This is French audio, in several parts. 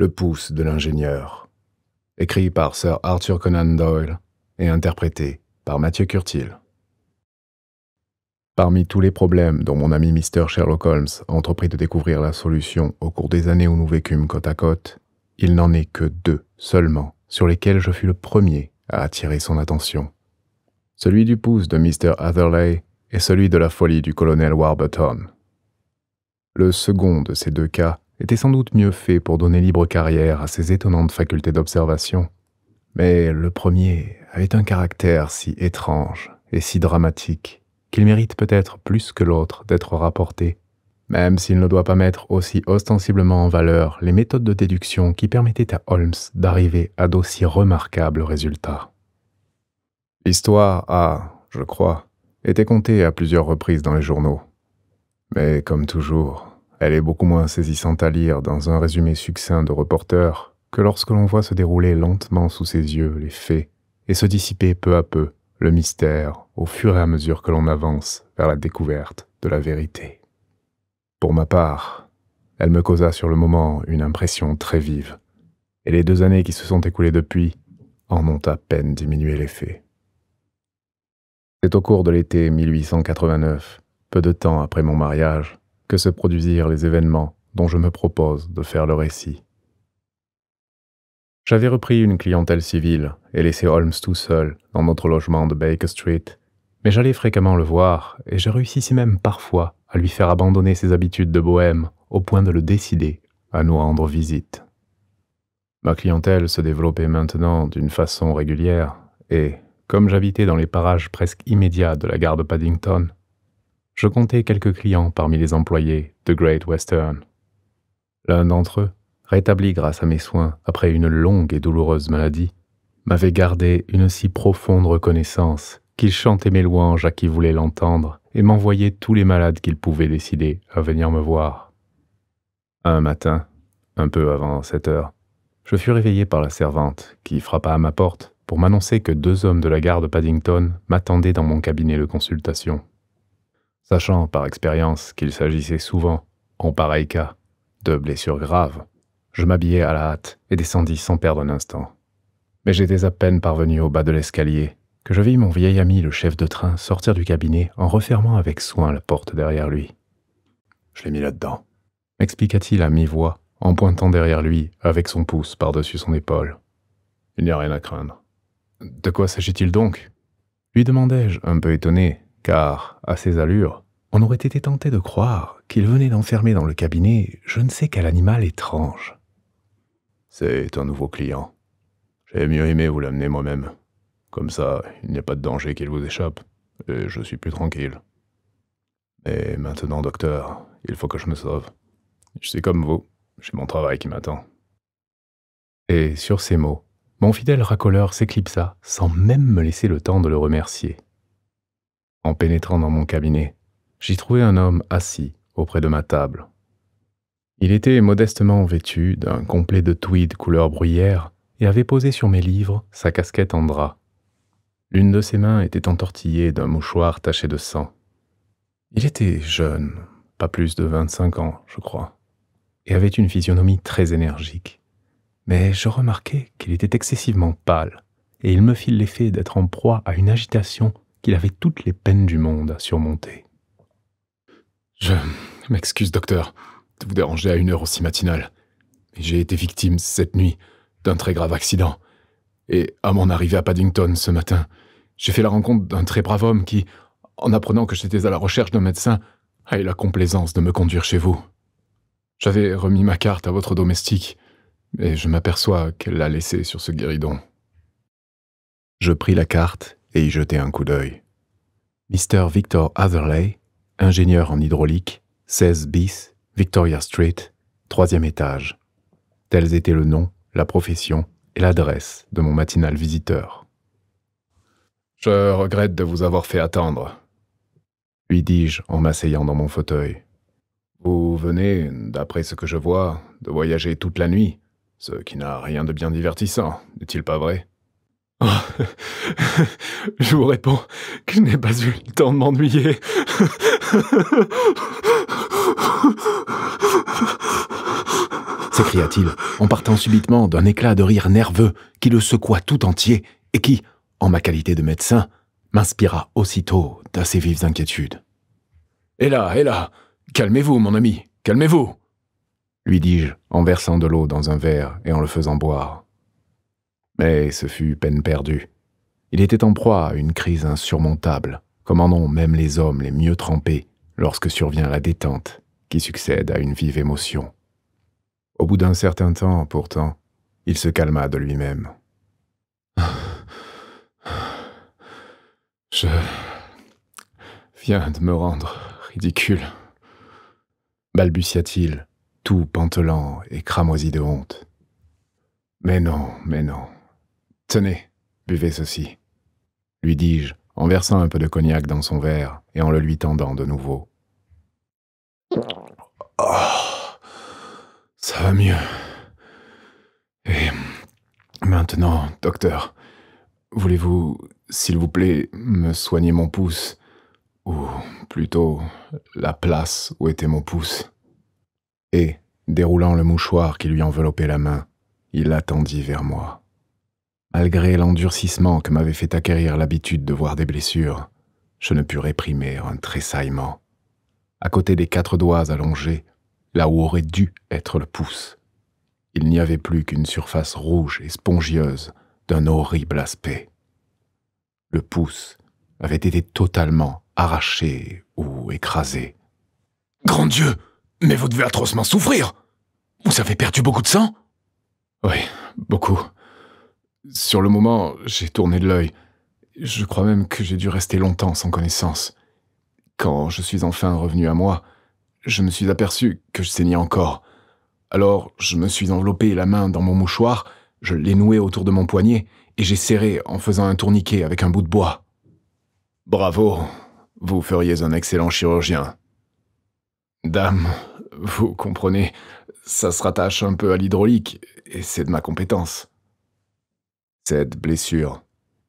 Le pouce de l'ingénieur. Écrit par Sir Arthur Conan Doyle et interprété par Mathieu Curtil. Parmi tous les problèmes dont mon ami Mr. Sherlock Holmes a entrepris de découvrir la solution au cours des années où nous vécûmes côte à côte, il n'en est que deux seulement sur lesquels je fus le premier à attirer son attention. Celui du pouce de Mr. Atherley et celui de la folie du colonel Warburton. Le second de ces deux cas était sans doute mieux fait pour donner libre carrière à ses étonnantes facultés d'observation. Mais le premier avait un caractère si étrange et si dramatique qu'il mérite peut-être plus que l'autre d'être rapporté, même s'il ne doit pas mettre aussi ostensiblement en valeur les méthodes de déduction qui permettaient à Holmes d'arriver à d'aussi remarquables résultats. L'histoire a, je crois, été contée à plusieurs reprises dans les journaux. Mais comme toujours, elle est beaucoup moins saisissante à lire dans un résumé succinct de reporter que lorsque l'on voit se dérouler lentement sous ses yeux les faits et se dissiper peu à peu le mystère au fur et à mesure que l'on avance vers la découverte de la vérité. Pour ma part, elle me causa sur le moment une impression très vive, et les deux années qui se sont écoulées depuis en ont à peine diminué l'effet. C'est au cours de l'été 1889, peu de temps après mon mariage, que se produisirent les événements dont je me propose de faire le récit. J'avais repris une clientèle civile et laissé Holmes tout seul dans notre logement de Baker Street, mais j'allais fréquemment le voir et je réussissais même parfois à lui faire abandonner ses habitudes de bohème au point de le décider à nous rendre visite. Ma clientèle se développait maintenant d'une façon régulière et, comme j'habitais dans les parages presque immédiats de la gare de Paddington, je comptais quelques clients parmi les employés de Great Western. L'un d'entre eux, rétabli grâce à mes soins après une longue et douloureuse maladie, m'avait gardé une si profonde reconnaissance qu'il chantait mes louanges à qui voulait l'entendre et m'envoyait tous les malades qu'il pouvait décider à venir me voir. Un matin, un peu avant sept heures, je fus réveillé par la servante qui frappa à ma porte pour m'annoncer que deux hommes de la gare de Paddington m'attendaient dans mon cabinet de consultation sachant par expérience qu'il s'agissait souvent, en pareil cas, de blessures graves. Je m'habillai à la hâte et descendis sans perdre un instant. Mais j'étais à peine parvenu au bas de l'escalier que je vis mon vieil ami le chef de train sortir du cabinet en refermant avec soin la porte derrière lui. Je l'ai mis là-dedans, m'expliqua-t-il à mi-voix en pointant derrière lui avec son pouce par-dessus son épaule. Il n'y a rien à craindre. De quoi s'agit-il donc lui demandai-je, un peu étonné, car, à ses allures, on aurait été tenté de croire qu'il venait d'enfermer dans le cabinet je ne sais quel animal étrange. C'est un nouveau client. J'ai mieux aimé vous l'amener moi-même. Comme ça, il n'y a pas de danger qu'il vous échappe, et je suis plus tranquille. Mais maintenant, docteur, il faut que je me sauve. Je suis comme vous, j'ai mon travail qui m'attend. Et sur ces mots, mon fidèle racoleur s'éclipsa sans même me laisser le temps de le remercier. En pénétrant dans mon cabinet, j'y trouvai un homme assis auprès de ma table. Il était modestement vêtu d'un complet de tweed couleur bruyère et avait posé sur mes livres sa casquette en drap. L'une de ses mains était entortillée d'un mouchoir taché de sang. Il était jeune, pas plus de 25 ans, je crois, et avait une physionomie très énergique. Mais je remarquai qu'il était excessivement pâle, et il me fit l'effet d'être en proie à une agitation qu'il avait toutes les peines du monde à surmonter. Je m'excuse, docteur, de vous déranger à une heure aussi matinale. J'ai été victime cette nuit d'un très grave accident. Et à mon arrivée à Paddington ce matin, j'ai fait la rencontre d'un très brave homme qui, en apprenant que j'étais à la recherche d'un médecin, a eu la complaisance de me conduire chez vous. J'avais remis ma carte à votre domestique, mais je m'aperçois qu'elle l'a laissée sur ce guéridon. Je pris la carte et y jeter un coup d'œil. Mr. Victor Atherley, ingénieur en hydraulique, 16 bis, Victoria Street, troisième étage. Tels étaient le nom, la profession et l'adresse de mon matinal visiteur. Je regrette de vous avoir fait attendre, lui dis-je en m'asseyant dans mon fauteuil. Vous venez, d'après ce que je vois, de voyager toute la nuit, ce qui n'a rien de bien divertissant, n'est-il pas vrai Oh. je vous réponds que je n'ai pas eu le temps de m'ennuyer. s'écria-t-il, en partant subitement d'un éclat de rire nerveux qui le secoua tout entier et qui, en ma qualité de médecin, m'inspira aussitôt d'assez vives inquiétudes. « là, hé là, calmez-vous, mon ami, calmez-vous lui dis-je en versant de l'eau dans un verre et en le faisant boire. Mais ce fut peine perdue. Il était en proie à une crise insurmontable, comme en ont même les hommes les mieux trempés lorsque survient la détente qui succède à une vive émotion. Au bout d'un certain temps, pourtant, il se calma de lui-même. Je viens de me rendre ridicule, balbutia-t-il, tout pantelant et cramoisi de honte. Mais non, mais non. Tenez, buvez ceci, lui dis-je, en versant un peu de cognac dans son verre et en le lui tendant de nouveau. Ah, ça va mieux. Et maintenant, docteur, voulez-vous, s'il vous plaît, me soigner mon pouce Ou plutôt, la place où était mon pouce Et, déroulant le mouchoir qui lui enveloppait la main, il l'attendit vers moi. Malgré l'endurcissement que m'avait fait acquérir l'habitude de voir des blessures, je ne pus réprimer un tressaillement. À côté des quatre doigts allongés, là où aurait dû être le pouce, il n'y avait plus qu'une surface rouge et spongieuse d'un horrible aspect. Le pouce avait été totalement arraché ou écrasé. Grand Dieu, mais vous devez atrocement souffrir Vous avez perdu beaucoup de sang Oui, beaucoup. Sur le moment, j'ai tourné de l'œil. Je crois même que j'ai dû rester longtemps sans connaissance. Quand je suis enfin revenu à moi, je me suis aperçu que je saignais encore. Alors, je me suis enveloppé la main dans mon mouchoir, je l'ai noué autour de mon poignet, et j'ai serré en faisant un tourniquet avec un bout de bois. Bravo, vous feriez un excellent chirurgien. Dame, vous comprenez, ça se rattache un peu à l'hydraulique, et c'est de ma compétence. Cette blessure,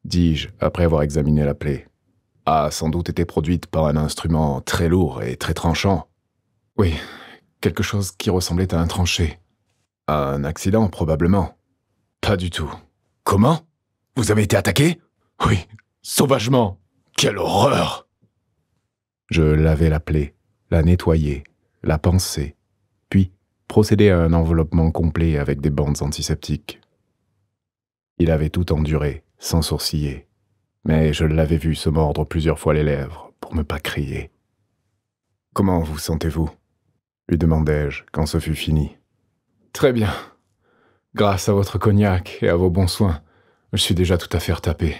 dis-je après avoir examiné la plaie, a sans doute été produite par un instrument très lourd et très tranchant. Oui, quelque chose qui ressemblait à un tranché. Un accident, probablement. Pas du tout. Comment Vous avez été attaqué Oui, sauvagement. Quelle horreur Je lavais la plaie, la nettoyais, la pansais, puis procédais à un enveloppement complet avec des bandes antiseptiques. Il avait tout enduré, sans sourciller. Mais je l'avais vu se mordre plusieurs fois les lèvres pour ne pas crier. Comment vous sentez-vous lui demandai-je quand ce fut fini. Très bien. Grâce à votre cognac et à vos bons soins, je suis déjà tout à fait retapé.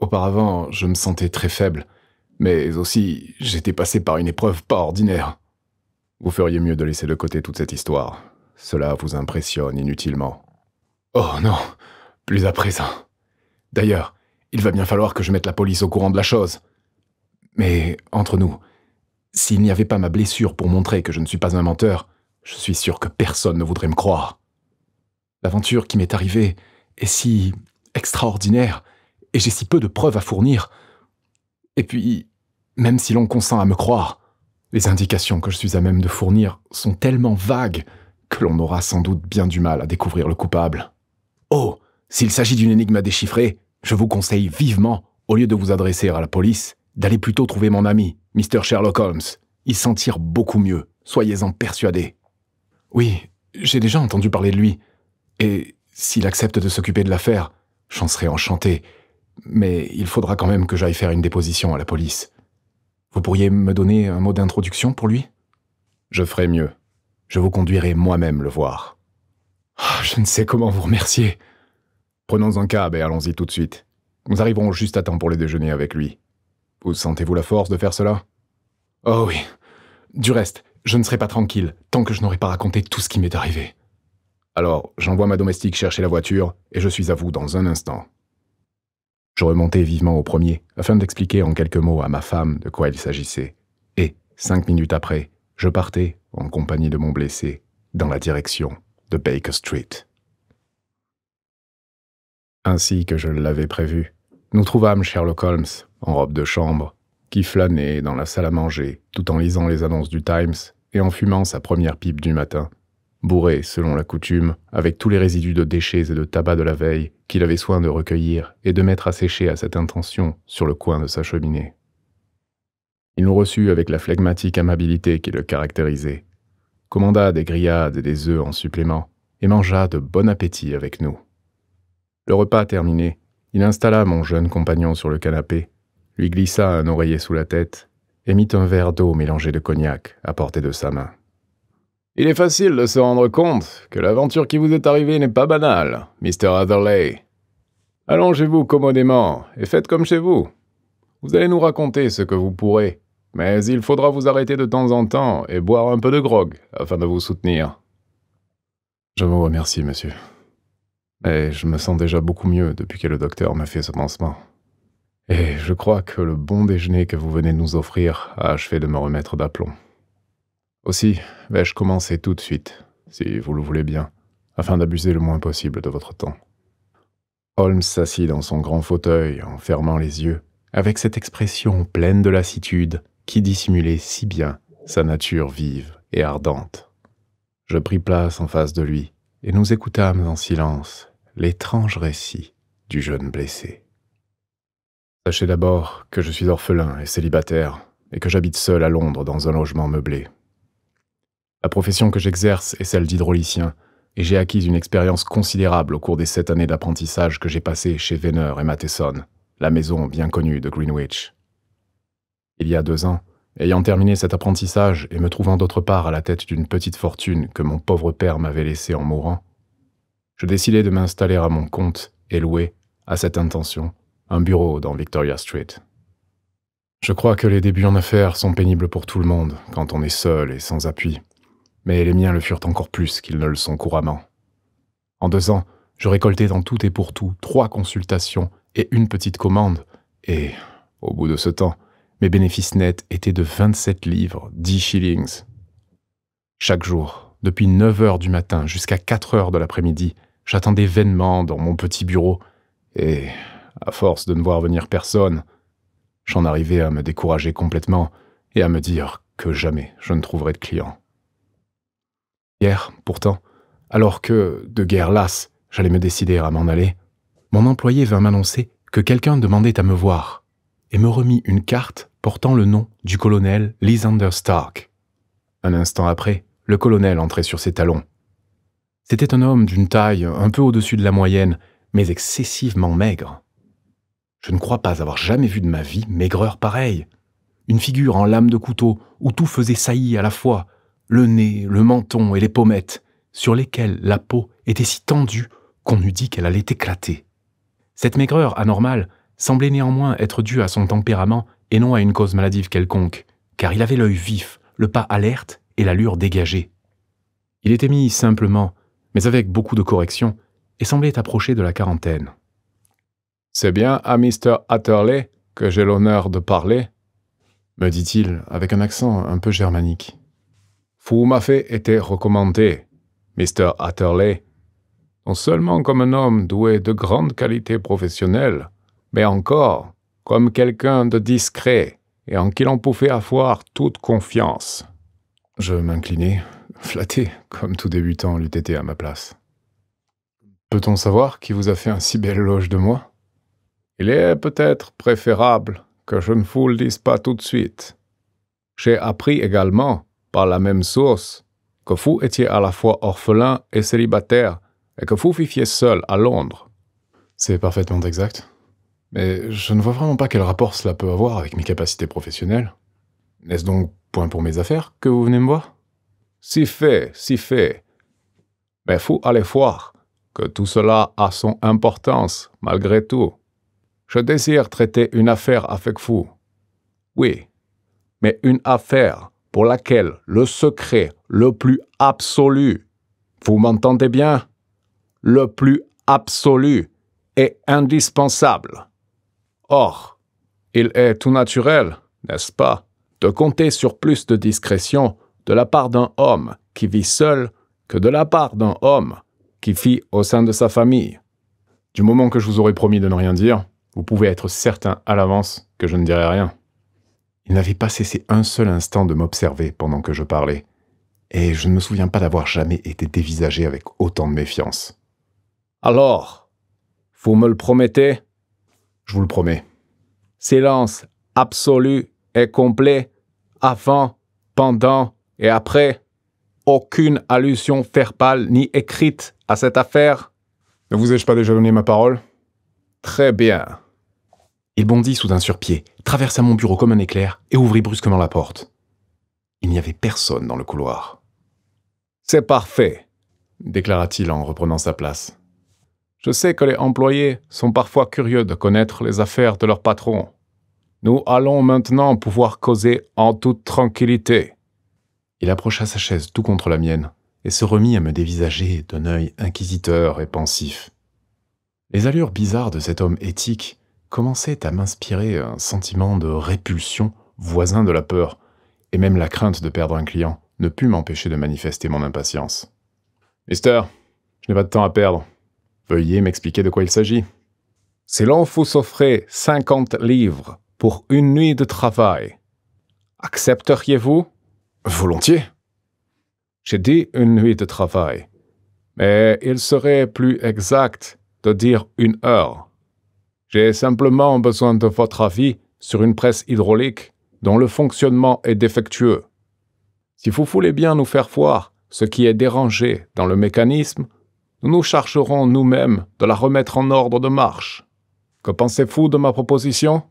Auparavant, je me sentais très faible, mais aussi j'étais passé par une épreuve pas ordinaire. Vous feriez mieux de laisser de côté toute cette histoire. Cela vous impressionne inutilement. Oh non, plus à présent. D'ailleurs, il va bien falloir que je mette la police au courant de la chose. Mais, entre nous, s'il n'y avait pas ma blessure pour montrer que je ne suis pas un menteur, je suis sûr que personne ne voudrait me croire. L'aventure qui m'est arrivée est si extraordinaire, et j'ai si peu de preuves à fournir. Et puis, même si l'on consent à me croire, les indications que je suis à même de fournir sont tellement vagues que l'on aura sans doute bien du mal à découvrir le coupable. Oh s'il s'agit d'une énigme à déchiffrer, je vous conseille vivement, au lieu de vous adresser à la police, d'aller plutôt trouver mon ami, Mr. Sherlock Holmes. Il s'en tire beaucoup mieux, soyez-en persuadé. Oui, j'ai déjà entendu parler de lui. Et s'il accepte de s'occuper de l'affaire, j'en serai enchanté. Mais il faudra quand même que j'aille faire une déposition à la police. Vous pourriez me donner un mot d'introduction pour lui Je ferai mieux. Je vous conduirai moi-même le voir. Oh, je ne sais comment vous remercier. Prenons un cab ben, et allons-y tout de suite. Nous arriverons juste à temps pour le déjeuner avec lui. Vous sentez-vous la force de faire cela Oh oui. Du reste, je ne serai pas tranquille tant que je n'aurai pas raconté tout ce qui m'est arrivé. Alors, j'envoie ma domestique chercher la voiture et je suis à vous dans un instant. Je remontai vivement au premier afin d'expliquer en quelques mots à ma femme de quoi il s'agissait. Et, cinq minutes après, je partais, en compagnie de mon blessé, dans la direction de Baker Street. Ainsi que je l'avais prévu, nous trouvâmes Sherlock Holmes, en robe de chambre, qui flânait dans la salle à manger, tout en lisant les annonces du Times et en fumant sa première pipe du matin, bourré, selon la coutume, avec tous les résidus de déchets et de tabac de la veille qu'il avait soin de recueillir et de mettre à sécher à cette intention sur le coin de sa cheminée. Il nous reçut avec la flegmatique amabilité qui le caractérisait, commanda des grillades et des œufs en supplément, et mangea de bon appétit avec nous. Le repas terminé, il installa mon jeune compagnon sur le canapé, lui glissa un oreiller sous la tête et mit un verre d'eau mélangé de cognac à portée de sa main. Il est facile de se rendre compte que l'aventure qui vous est arrivée n'est pas banale, Mr. Atherley. Allongez-vous commodément et faites comme chez vous. Vous allez nous raconter ce que vous pourrez, mais il faudra vous arrêter de temps en temps et boire un peu de grog afin de vous soutenir. Je vous remercie, monsieur. Et je me sens déjà beaucoup mieux depuis que le docteur m'a fait ce pansement. Et je crois que le bon déjeuner que vous venez de nous offrir a achevé de me remettre d'aplomb. Aussi vais-je commencer tout de suite, si vous le voulez bien, afin d'abuser le moins possible de votre temps. Holmes s'assit dans son grand fauteuil en fermant les yeux, avec cette expression pleine de lassitude qui dissimulait si bien sa nature vive et ardente. Je pris place en face de lui, et nous écoutâmes en silence l'étrange récit du jeune blessé. Sachez d'abord que je suis orphelin et célibataire, et que j'habite seul à Londres dans un logement meublé. La profession que j'exerce est celle d'hydraulicien, et j'ai acquis une expérience considérable au cours des sept années d'apprentissage que j'ai passées chez Venner et Matheson, la maison bien connue de Greenwich. Il y a deux ans, ayant terminé cet apprentissage et me trouvant d'autre part à la tête d'une petite fortune que mon pauvre père m'avait laissée en mourant, je décidai de m'installer à mon compte et louer, à cette intention, un bureau dans Victoria Street. Je crois que les débuts en affaires sont pénibles pour tout le monde quand on est seul et sans appui, mais les miens le furent encore plus qu'ils ne le sont couramment. En deux ans, je récoltai dans tout et pour tout trois consultations et une petite commande, et, au bout de ce temps, mes bénéfices nets étaient de 27 livres, 10 shillings. Chaque jour, depuis 9 heures du matin jusqu'à 4 heures de l'après-midi, J'attendais vainement dans mon petit bureau, et, à force de ne voir venir personne, j'en arrivais à me décourager complètement et à me dire que jamais je ne trouverais de client. Hier, pourtant, alors que, de guerre lasse, j'allais me décider à m'en aller, mon employé vint m'annoncer que quelqu'un demandait à me voir et me remit une carte portant le nom du colonel Lysander Stark. Un instant après, le colonel entrait sur ses talons c'était un homme d'une taille un peu au-dessus de la moyenne, mais excessivement maigre. Je ne crois pas avoir jamais vu de ma vie maigreur pareille. Une figure en lame de couteau où tout faisait saillie à la fois, le nez, le menton et les pommettes, sur lesquelles la peau était si tendue qu'on eût dit qu'elle allait éclater. Cette maigreur anormale semblait néanmoins être due à son tempérament et non à une cause maladive quelconque, car il avait l'œil vif, le pas alerte et l'allure dégagée. Il était mis simplement mais avec beaucoup de corrections, et semblait approcher de la quarantaine. C'est bien à Mr. Hatterley que j'ai l'honneur de parler, me dit-il avec un accent un peu germanique. Vous m'avez été recommandé, Mr. Hatterley, non seulement comme un homme doué de grandes qualités professionnelles, mais encore comme quelqu'un de discret et en qui l'on pouvait avoir toute confiance. Je m'inclinai Flatté, comme tout débutant l'eût été à ma place. Peut-on savoir qui vous a fait un si bel loge de moi Il est peut-être préférable que je ne vous le dise pas tout de suite. J'ai appris également, par la même source, que vous étiez à la fois orphelin et célibataire, et que vous viviez seul à Londres. C'est parfaitement exact. Mais je ne vois vraiment pas quel rapport cela peut avoir avec mes capacités professionnelles. N'est-ce donc point pour mes affaires que vous venez me voir si fait, si fait. Mais faut allez voir que tout cela a son importance, malgré tout. Je désire traiter une affaire avec vous. Oui, mais une affaire pour laquelle le secret le plus absolu, vous m'entendez bien Le plus absolu est indispensable. Or, il est tout naturel, n'est-ce pas, de compter sur plus de discrétion de la part d'un homme qui vit seul que de la part d'un homme qui vit au sein de sa famille. Du moment que je vous aurais promis de ne rien dire, vous pouvez être certain à l'avance que je ne dirai rien. Il n'avait pas cessé un seul instant de m'observer pendant que je parlais, et je ne me souviens pas d'avoir jamais été dévisagé avec autant de méfiance. Alors, vous me le promettez Je vous le promets. Silence absolu et complet avant, pendant et après, aucune allusion faire pâle ni écrite à cette affaire. Ne vous ai-je pas déjà donné ma parole Très bien. Il bondit soudain sur pied, traversa mon bureau comme un éclair et ouvrit brusquement la porte. Il n'y avait personne dans le couloir. C'est parfait, déclara-t-il en reprenant sa place. Je sais que les employés sont parfois curieux de connaître les affaires de leur patron. Nous allons maintenant pouvoir causer en toute tranquillité. Il approcha sa chaise tout contre la mienne et se remit à me dévisager d'un œil inquisiteur et pensif. Les allures bizarres de cet homme éthique commençaient à m'inspirer un sentiment de répulsion voisin de la peur, et même la crainte de perdre un client ne put m'empêcher de manifester mon impatience. Mister, je n'ai pas de temps à perdre. Veuillez m'expliquer de quoi il s'agit. C'est l'on vous offrait 50 livres pour une nuit de travail, accepteriez-vous Volontiers. J'ai dit une nuit de travail, mais il serait plus exact de dire une heure. J'ai simplement besoin de votre avis sur une presse hydraulique dont le fonctionnement est défectueux. Si vous voulez bien nous faire voir ce qui est dérangé dans le mécanisme, nous nous chargerons nous-mêmes de la remettre en ordre de marche. Que pensez-vous de ma proposition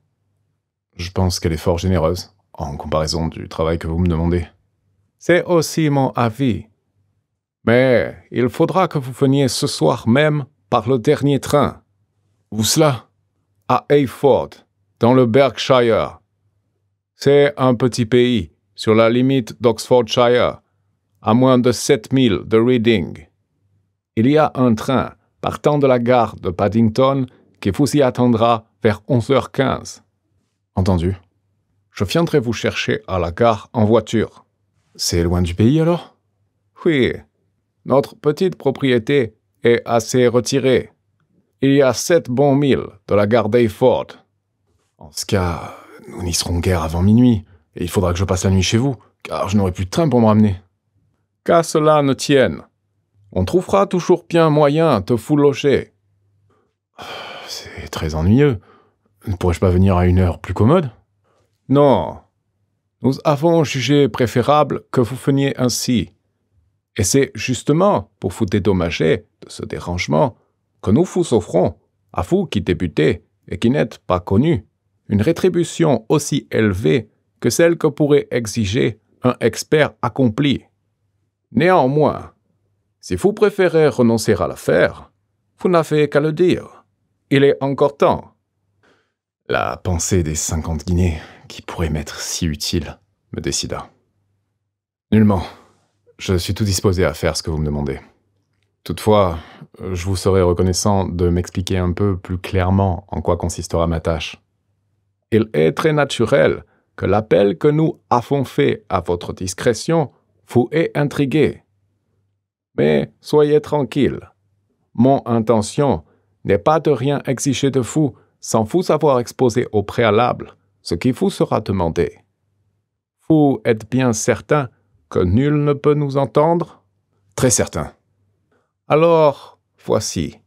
Je pense qu'elle est fort généreuse, en comparaison du travail que vous me demandez. C'est aussi mon avis. Mais il faudra que vous veniez ce soir même par le dernier train. Où cela À Hayford, dans le Berkshire. C'est un petit pays, sur la limite d'Oxfordshire, à moins de 7000 de Reading. Il y a un train partant de la gare de Paddington qui vous y attendra vers 11h15. Entendu. Je viendrai vous chercher à la gare en voiture. C'est loin du pays alors Oui. Notre petite propriété est assez retirée. Il y a sept bons milles de la gare d'Ayford. En ce cas, nous n'y serons guère avant minuit, et il faudra que je passe la nuit chez vous, car je n'aurai plus de train pour me ramener. Qu'à cela ne tienne. On trouvera toujours bien moyen de foulocher. C'est très ennuyeux. Ne pourrais-je pas venir à une heure plus commode Non, nous avons jugé préférable que vous veniez ainsi. Et c'est justement pour vous dédommager de ce dérangement que nous vous offrons, à vous qui débutez et qui n'êtes pas connu, une rétribution aussi élevée que celle que pourrait exiger un expert accompli. Néanmoins, si vous préférez renoncer à l'affaire, vous n'avez qu'à le dire. Il est encore temps. La pensée des cinquante guinées qui pourrait m'être si utile, me décida. Nullement. Je suis tout disposé à faire ce que vous me demandez. Toutefois, je vous serai reconnaissant de m'expliquer un peu plus clairement en quoi consistera ma tâche. Il est très naturel que l'appel que nous avons fait à votre discrétion vous ait intrigué. Mais soyez tranquille. Mon intention n'est pas de rien exiger de vous sans vous avoir exposé au préalable ce qui vous sera demandé. Vous êtes bien certain que nul ne peut nous entendre Très certain. Alors, voici.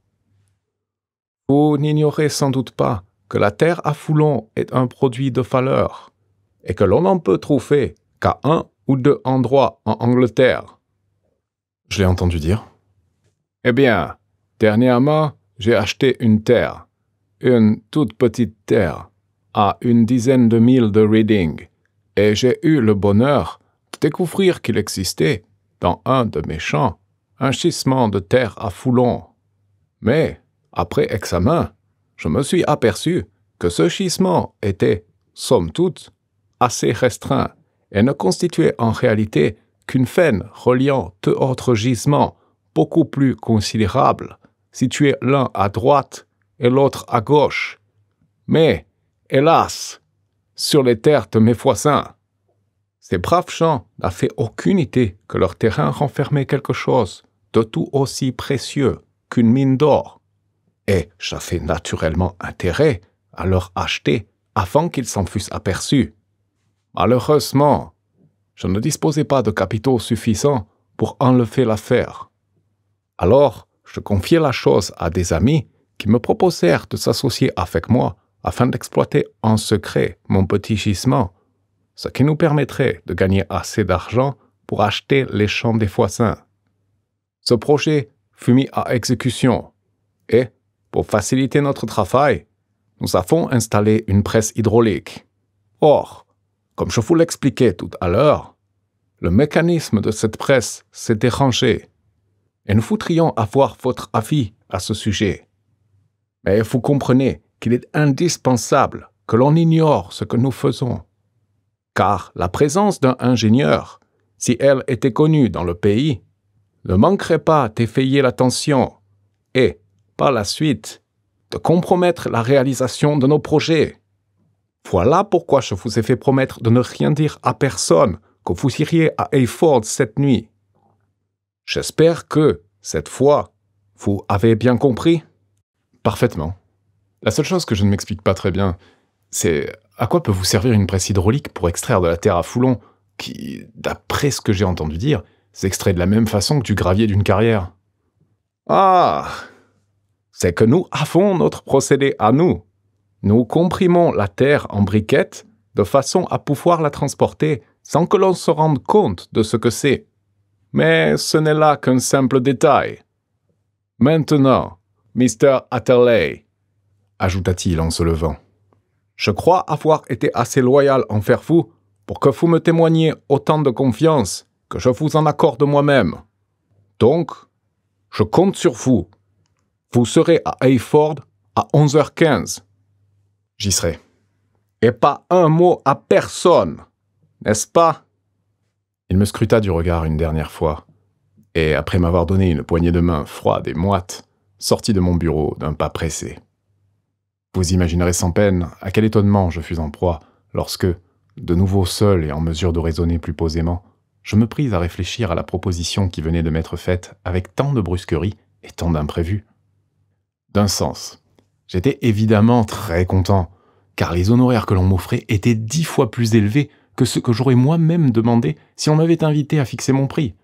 Vous n'ignorez sans doute pas que la terre à Foulon est un produit de valeur et que l'on n'en peut trouver qu'à un ou deux endroits en Angleterre. Je l'ai entendu dire. Eh bien, dernièrement, j'ai acheté une terre, une toute petite terre, à une dizaine de milles de Reading, et j'ai eu le bonheur de découvrir qu'il existait, dans un de mes champs, un schissement de terre à Foulon. Mais, après examen, je me suis aperçu que ce schissement était, somme toute, assez restreint et ne constituait en réalité qu'une fenne reliant deux autres gisements beaucoup plus considérables, situés l'un à droite et l'autre à gauche. Mais hélas, sur les terres de mes voisins. Ces braves gens n'avaient aucune idée que leur terrain renfermait quelque chose de tout aussi précieux qu'une mine d'or. Et j'avais naturellement intérêt à leur acheter avant qu'ils s'en fussent aperçus. Malheureusement, je ne disposais pas de capitaux suffisants pour enlever l'affaire. Alors, je confiais la chose à des amis qui me proposèrent de s'associer avec moi afin d'exploiter en secret mon petit gisement, ce qui nous permettrait de gagner assez d'argent pour acheter les champs des foissins. Ce projet fut mis à exécution et, pour faciliter notre travail, nous avons installé une presse hydraulique. Or, comme je vous l'expliquais tout à l'heure, le mécanisme de cette presse s'est dérangé et nous voudrions avoir votre avis à ce sujet. Mais vous comprenez qu'il est indispensable que l'on ignore ce que nous faisons. Car la présence d'un ingénieur, si elle était connue dans le pays, ne manquerait pas d'effayer l'attention et, par la suite, de compromettre la réalisation de nos projets. Voilà pourquoi je vous ai fait promettre de ne rien dire à personne que vous iriez à Hayford cette nuit. J'espère que, cette fois, vous avez bien compris Parfaitement. La seule chose que je ne m'explique pas très bien, c'est à quoi peut vous servir une presse hydraulique pour extraire de la terre à foulon, qui, d'après ce que j'ai entendu dire, s'extrait de la même façon que du gravier d'une carrière Ah C'est que nous avons notre procédé à nous. Nous comprimons la terre en briquettes de façon à pouvoir la transporter sans que l'on se rende compte de ce que c'est. Mais ce n'est là qu'un simple détail. Maintenant, Mr. Atterley, ajouta-t-il en se levant. Je crois avoir été assez loyal envers vous pour que vous me témoigniez autant de confiance que je vous en accorde moi-même. Donc, je compte sur vous. Vous serez à Hayford à 11h15. J'y serai. Et pas un mot à personne, n'est-ce pas Il me scruta du regard une dernière fois, et après m'avoir donné une poignée de main froide et moite, sortit de mon bureau d'un pas pressé. Vous imaginerez sans peine à quel étonnement je fus en proie lorsque, de nouveau seul et en mesure de raisonner plus posément, je me pris à réfléchir à la proposition qui venait de m'être faite avec tant de brusquerie et tant d'imprévus. D'un sens, j'étais évidemment très content, car les honoraires que l'on m'offrait étaient dix fois plus élevés que ce que j'aurais moi-même demandé si on m'avait invité à fixer mon prix.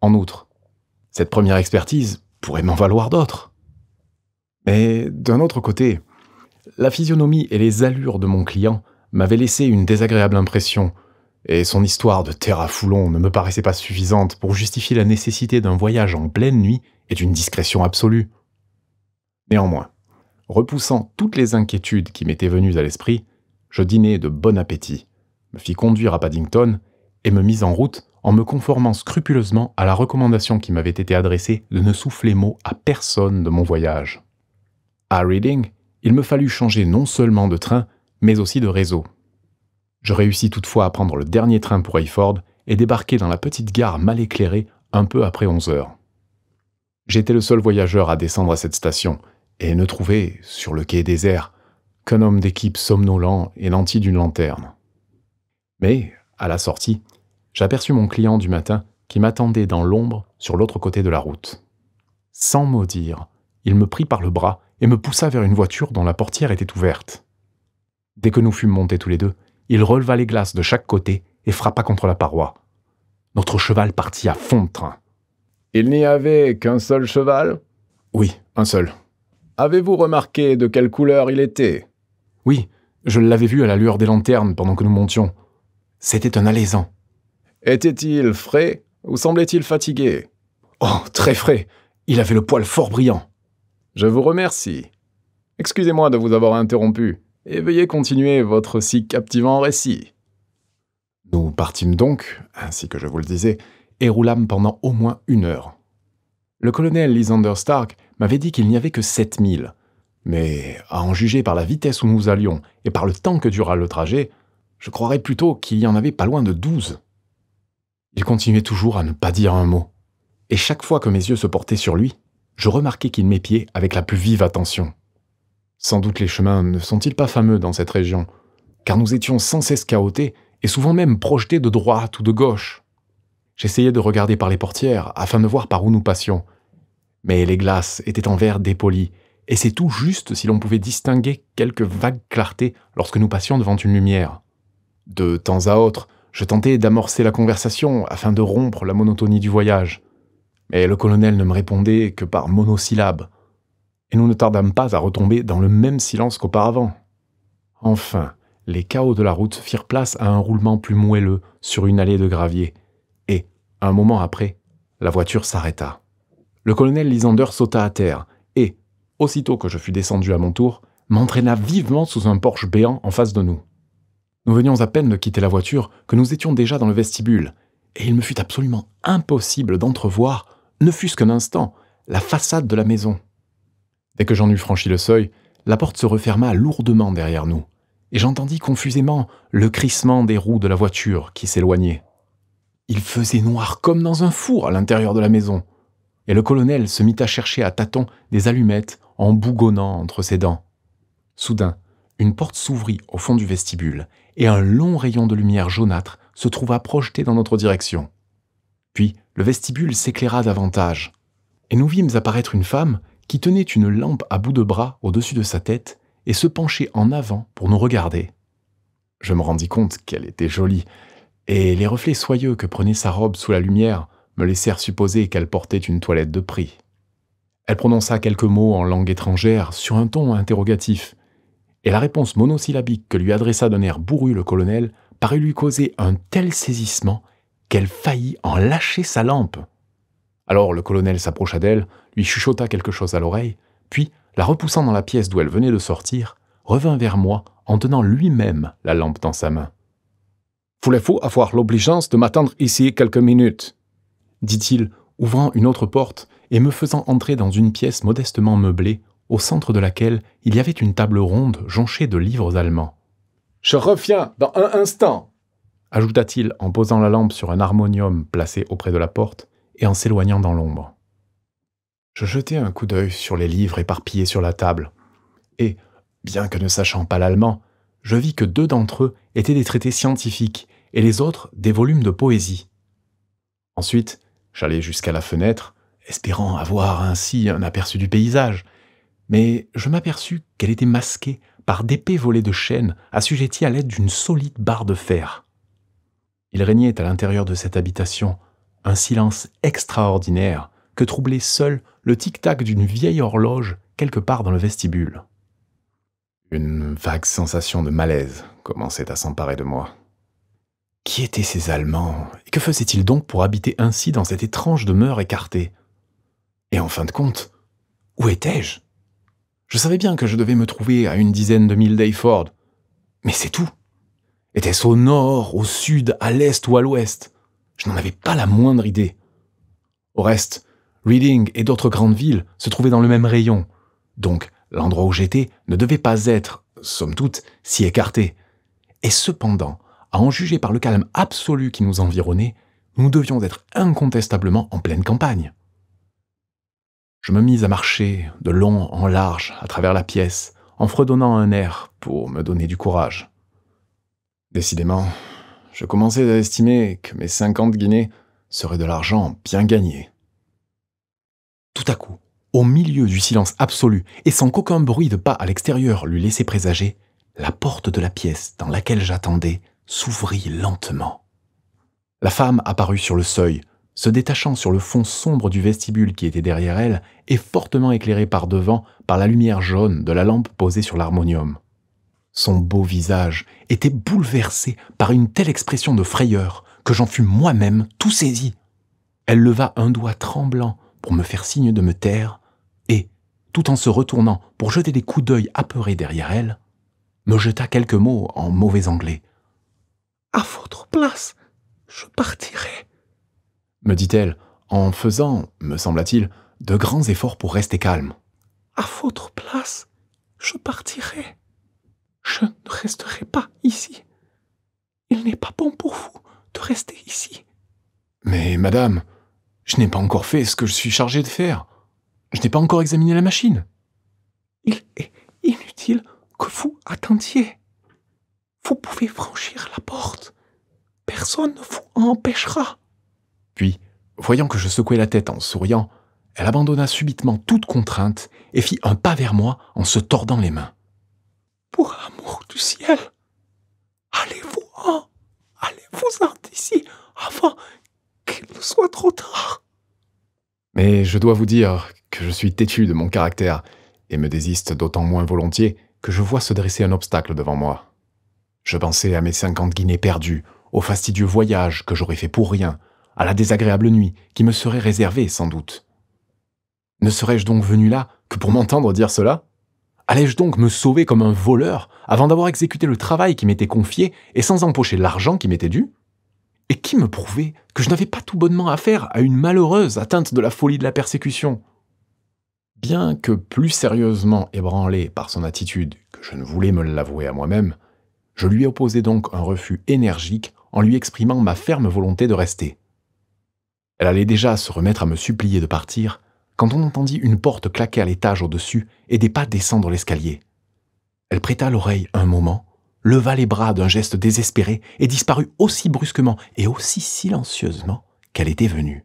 En outre, cette première expertise pourrait m'en valoir d'autres. Mais d'un autre côté, la physionomie et les allures de mon client m'avaient laissé une désagréable impression, et son histoire de terre foulon ne me paraissait pas suffisante pour justifier la nécessité d'un voyage en pleine nuit et d'une discrétion absolue. Néanmoins, repoussant toutes les inquiétudes qui m'étaient venues à l'esprit, je dînai de bon appétit, me fis conduire à Paddington et me mis en route en me conformant scrupuleusement à la recommandation qui m'avait été adressée de ne souffler mot à personne de mon voyage. À Reading, il me fallut changer non seulement de train, mais aussi de réseau. Je réussis toutefois à prendre le dernier train pour Hayford et débarquer dans la petite gare mal éclairée un peu après 11 heures. J'étais le seul voyageur à descendre à cette station et ne trouvais, sur le quai désert, qu'un homme d'équipe somnolent et nanti d'une lanterne. Mais, à la sortie, j'aperçus mon client du matin qui m'attendait dans l'ombre sur l'autre côté de la route. Sans mot dire, il me prit par le bras et me poussa vers une voiture dont la portière était ouverte. Dès que nous fûmes montés tous les deux, il releva les glaces de chaque côté et frappa contre la paroi. Notre cheval partit à fond de train. Il n'y avait qu'un seul cheval Oui, un seul. Avez-vous remarqué de quelle couleur il était Oui, je l'avais vu à la lueur des lanternes pendant que nous montions. C'était un alaisan. Était-il frais ou semblait-il fatigué Oh, très frais. Il avait le poil fort brillant. Je vous remercie. Excusez-moi de vous avoir interrompu, et veuillez continuer votre si captivant récit. Nous partîmes donc, ainsi que je vous le disais, et roulâmes pendant au moins une heure. Le colonel Lysander Stark m'avait dit qu'il n'y avait que sept 7000. Mais à en juger par la vitesse où nous allions et par le temps que dura le trajet, je croirais plutôt qu'il y en avait pas loin de douze. Il continuait toujours à ne pas dire un mot. Et chaque fois que mes yeux se portaient sur lui, je remarquai qu'il m'épiait avec la plus vive attention. Sans doute les chemins ne sont-ils pas fameux dans cette région, car nous étions sans cesse chaotés et souvent même projetés de droite ou de gauche. J'essayais de regarder par les portières afin de voir par où nous passions, mais les glaces étaient en verre dépoli, et c'est tout juste si l'on pouvait distinguer quelques vagues clartés lorsque nous passions devant une lumière. De temps à autre, je tentais d'amorcer la conversation afin de rompre la monotonie du voyage, mais le colonel ne me répondait que par monosyllabes, et nous ne tardâmes pas à retomber dans le même silence qu'auparavant. Enfin, les chaos de la route firent place à un roulement plus moelleux sur une allée de gravier, et, un moment après, la voiture s'arrêta. Le colonel Lysander sauta à terre, et, aussitôt que je fus descendu à mon tour, m'entraîna vivement sous un porche béant en face de nous. Nous venions à peine de quitter la voiture que nous étions déjà dans le vestibule, et il me fut absolument impossible d'entrevoir ne fût-ce qu'un instant, la façade de la maison. Dès que j'en eus franchi le seuil, la porte se referma lourdement derrière nous, et j'entendis confusément le crissement des roues de la voiture qui s'éloignait. Il faisait noir comme dans un four à l'intérieur de la maison, et le colonel se mit à chercher à tâtons des allumettes en bougonnant entre ses dents. Soudain, une porte s'ouvrit au fond du vestibule, et un long rayon de lumière jaunâtre se trouva projeté dans notre direction. Puis, le vestibule s'éclaira davantage, et nous vîmes apparaître une femme qui tenait une lampe à bout de bras au-dessus de sa tête et se penchait en avant pour nous regarder. Je me rendis compte qu'elle était jolie, et les reflets soyeux que prenait sa robe sous la lumière me laissèrent supposer qu'elle portait une toilette de prix. Elle prononça quelques mots en langue étrangère sur un ton interrogatif, et la réponse monosyllabique que lui adressa d'un air bourru le colonel parut lui causer un tel saisissement qu'elle faillit en lâcher sa lampe. Alors le colonel s'approcha d'elle, lui chuchota quelque chose à l'oreille, puis, la repoussant dans la pièce d'où elle venait de sortir, revint vers moi en tenant lui-même la lampe dans sa main. Voulez-vous avoir l'obligeance de m'attendre ici quelques minutes dit-il, ouvrant une autre porte et me faisant entrer dans une pièce modestement meublée, au centre de laquelle il y avait une table ronde jonchée de livres allemands. Je reviens dans un instant ajouta-t-il en posant la lampe sur un harmonium placé auprès de la porte et en s'éloignant dans l'ombre. Je jetai un coup d'œil sur les livres éparpillés sur la table, et, bien que ne sachant pas l'allemand, je vis que deux d'entre eux étaient des traités scientifiques et les autres des volumes de poésie. Ensuite, j'allai jusqu'à la fenêtre, espérant avoir ainsi un aperçu du paysage, mais je m'aperçus qu'elle était masquée par d'épais volets de chêne assujettis à l'aide d'une solide barre de fer. Il régnait à l'intérieur de cette habitation un silence extraordinaire que troublait seul le tic-tac d'une vieille horloge quelque part dans le vestibule. Une vague sensation de malaise commençait à s'emparer de moi. Qui étaient ces Allemands et que faisaient-ils donc pour habiter ainsi dans cette étrange demeure écartée Et en fin de compte, où étais-je Je savais bien que je devais me trouver à une dizaine de milles d'Ayford, mais c'est tout. Était-ce au nord, au sud, à l'est ou à l'ouest Je n'en avais pas la moindre idée. Au reste, Reading et d'autres grandes villes se trouvaient dans le même rayon, donc l'endroit où j'étais ne devait pas être, somme toute, si écarté. Et cependant, à en juger par le calme absolu qui nous environnait, nous devions être incontestablement en pleine campagne. Je me mis à marcher de long en large à travers la pièce, en fredonnant un air pour me donner du courage. Décidément, je commençais à estimer que mes 50 guinées seraient de l'argent bien gagné. Tout à coup, au milieu du silence absolu et sans qu'aucun bruit de pas à l'extérieur lui laissait présager, la porte de la pièce dans laquelle j'attendais s'ouvrit lentement. La femme apparut sur le seuil, se détachant sur le fond sombre du vestibule qui était derrière elle et fortement éclairée par devant par la lumière jaune de la lampe posée sur l'harmonium. Son beau visage était bouleversé par une telle expression de frayeur que j'en fus moi-même tout saisi. Elle leva un doigt tremblant pour me faire signe de me taire et, tout en se retournant pour jeter des coups d'œil apeurés derrière elle, me jeta quelques mots en mauvais anglais. À votre place, je partirai, me dit-elle, en faisant, me sembla-t-il, de grands efforts pour rester calme. À votre place, je partirai. Je ne resterai pas ici. Il n'est pas bon pour vous de rester ici. Mais, madame, je n'ai pas encore fait ce que je suis chargé de faire. Je n'ai pas encore examiné la machine. Il est inutile que vous attendiez. Vous pouvez franchir la porte. Personne ne vous empêchera. Puis, voyant que je secouais la tête en souriant, elle abandonna subitement toute contrainte et fit un pas vers moi en se tordant les mains pour amour du ciel, allez vous hein, allez-vous-en d'ici avant qu'il ne soit trop tard. Mais je dois vous dire que je suis têtu de mon caractère et me désiste d'autant moins volontiers que je vois se dresser un obstacle devant moi. Je pensais à mes cinquante guinées perdues, au fastidieux voyage que j'aurais fait pour rien, à la désagréable nuit qui me serait réservée sans doute. Ne serais-je donc venu là que pour m'entendre dire cela Allais-je donc me sauver comme un voleur avant d'avoir exécuté le travail qui m'était confié et sans empocher l'argent qui m'était dû Et qui me prouvait que je n'avais pas tout bonnement affaire à une malheureuse atteinte de la folie de la persécution Bien que plus sérieusement ébranlé par son attitude que je ne voulais me l'avouer à moi-même, je lui opposais donc un refus énergique en lui exprimant ma ferme volonté de rester. Elle allait déjà se remettre à me supplier de partir quand on entendit une porte claquer à l'étage au-dessus et des pas descendre l'escalier. Elle prêta l'oreille un moment, leva les bras d'un geste désespéré et disparut aussi brusquement et aussi silencieusement qu'elle était venue.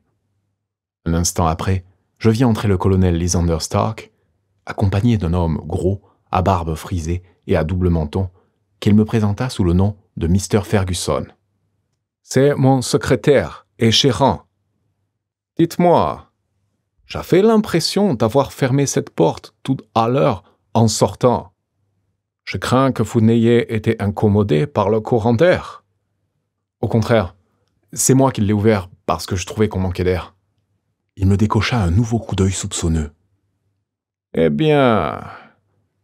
Un instant après, je vis entrer le colonel Lysander Stark, accompagné d'un homme gros, à barbe frisée et à double menton, qu'il me présenta sous le nom de Mr. Ferguson. C'est mon secrétaire et Dites-moi, j'avais l'impression d'avoir fermé cette porte tout à l'heure en sortant. Je crains que vous n'ayez été incommodé par le courant d'air. Au contraire, c'est moi qui l'ai ouvert parce que je trouvais qu'on manquait d'air. Il me décocha un nouveau coup d'œil soupçonneux. Eh bien,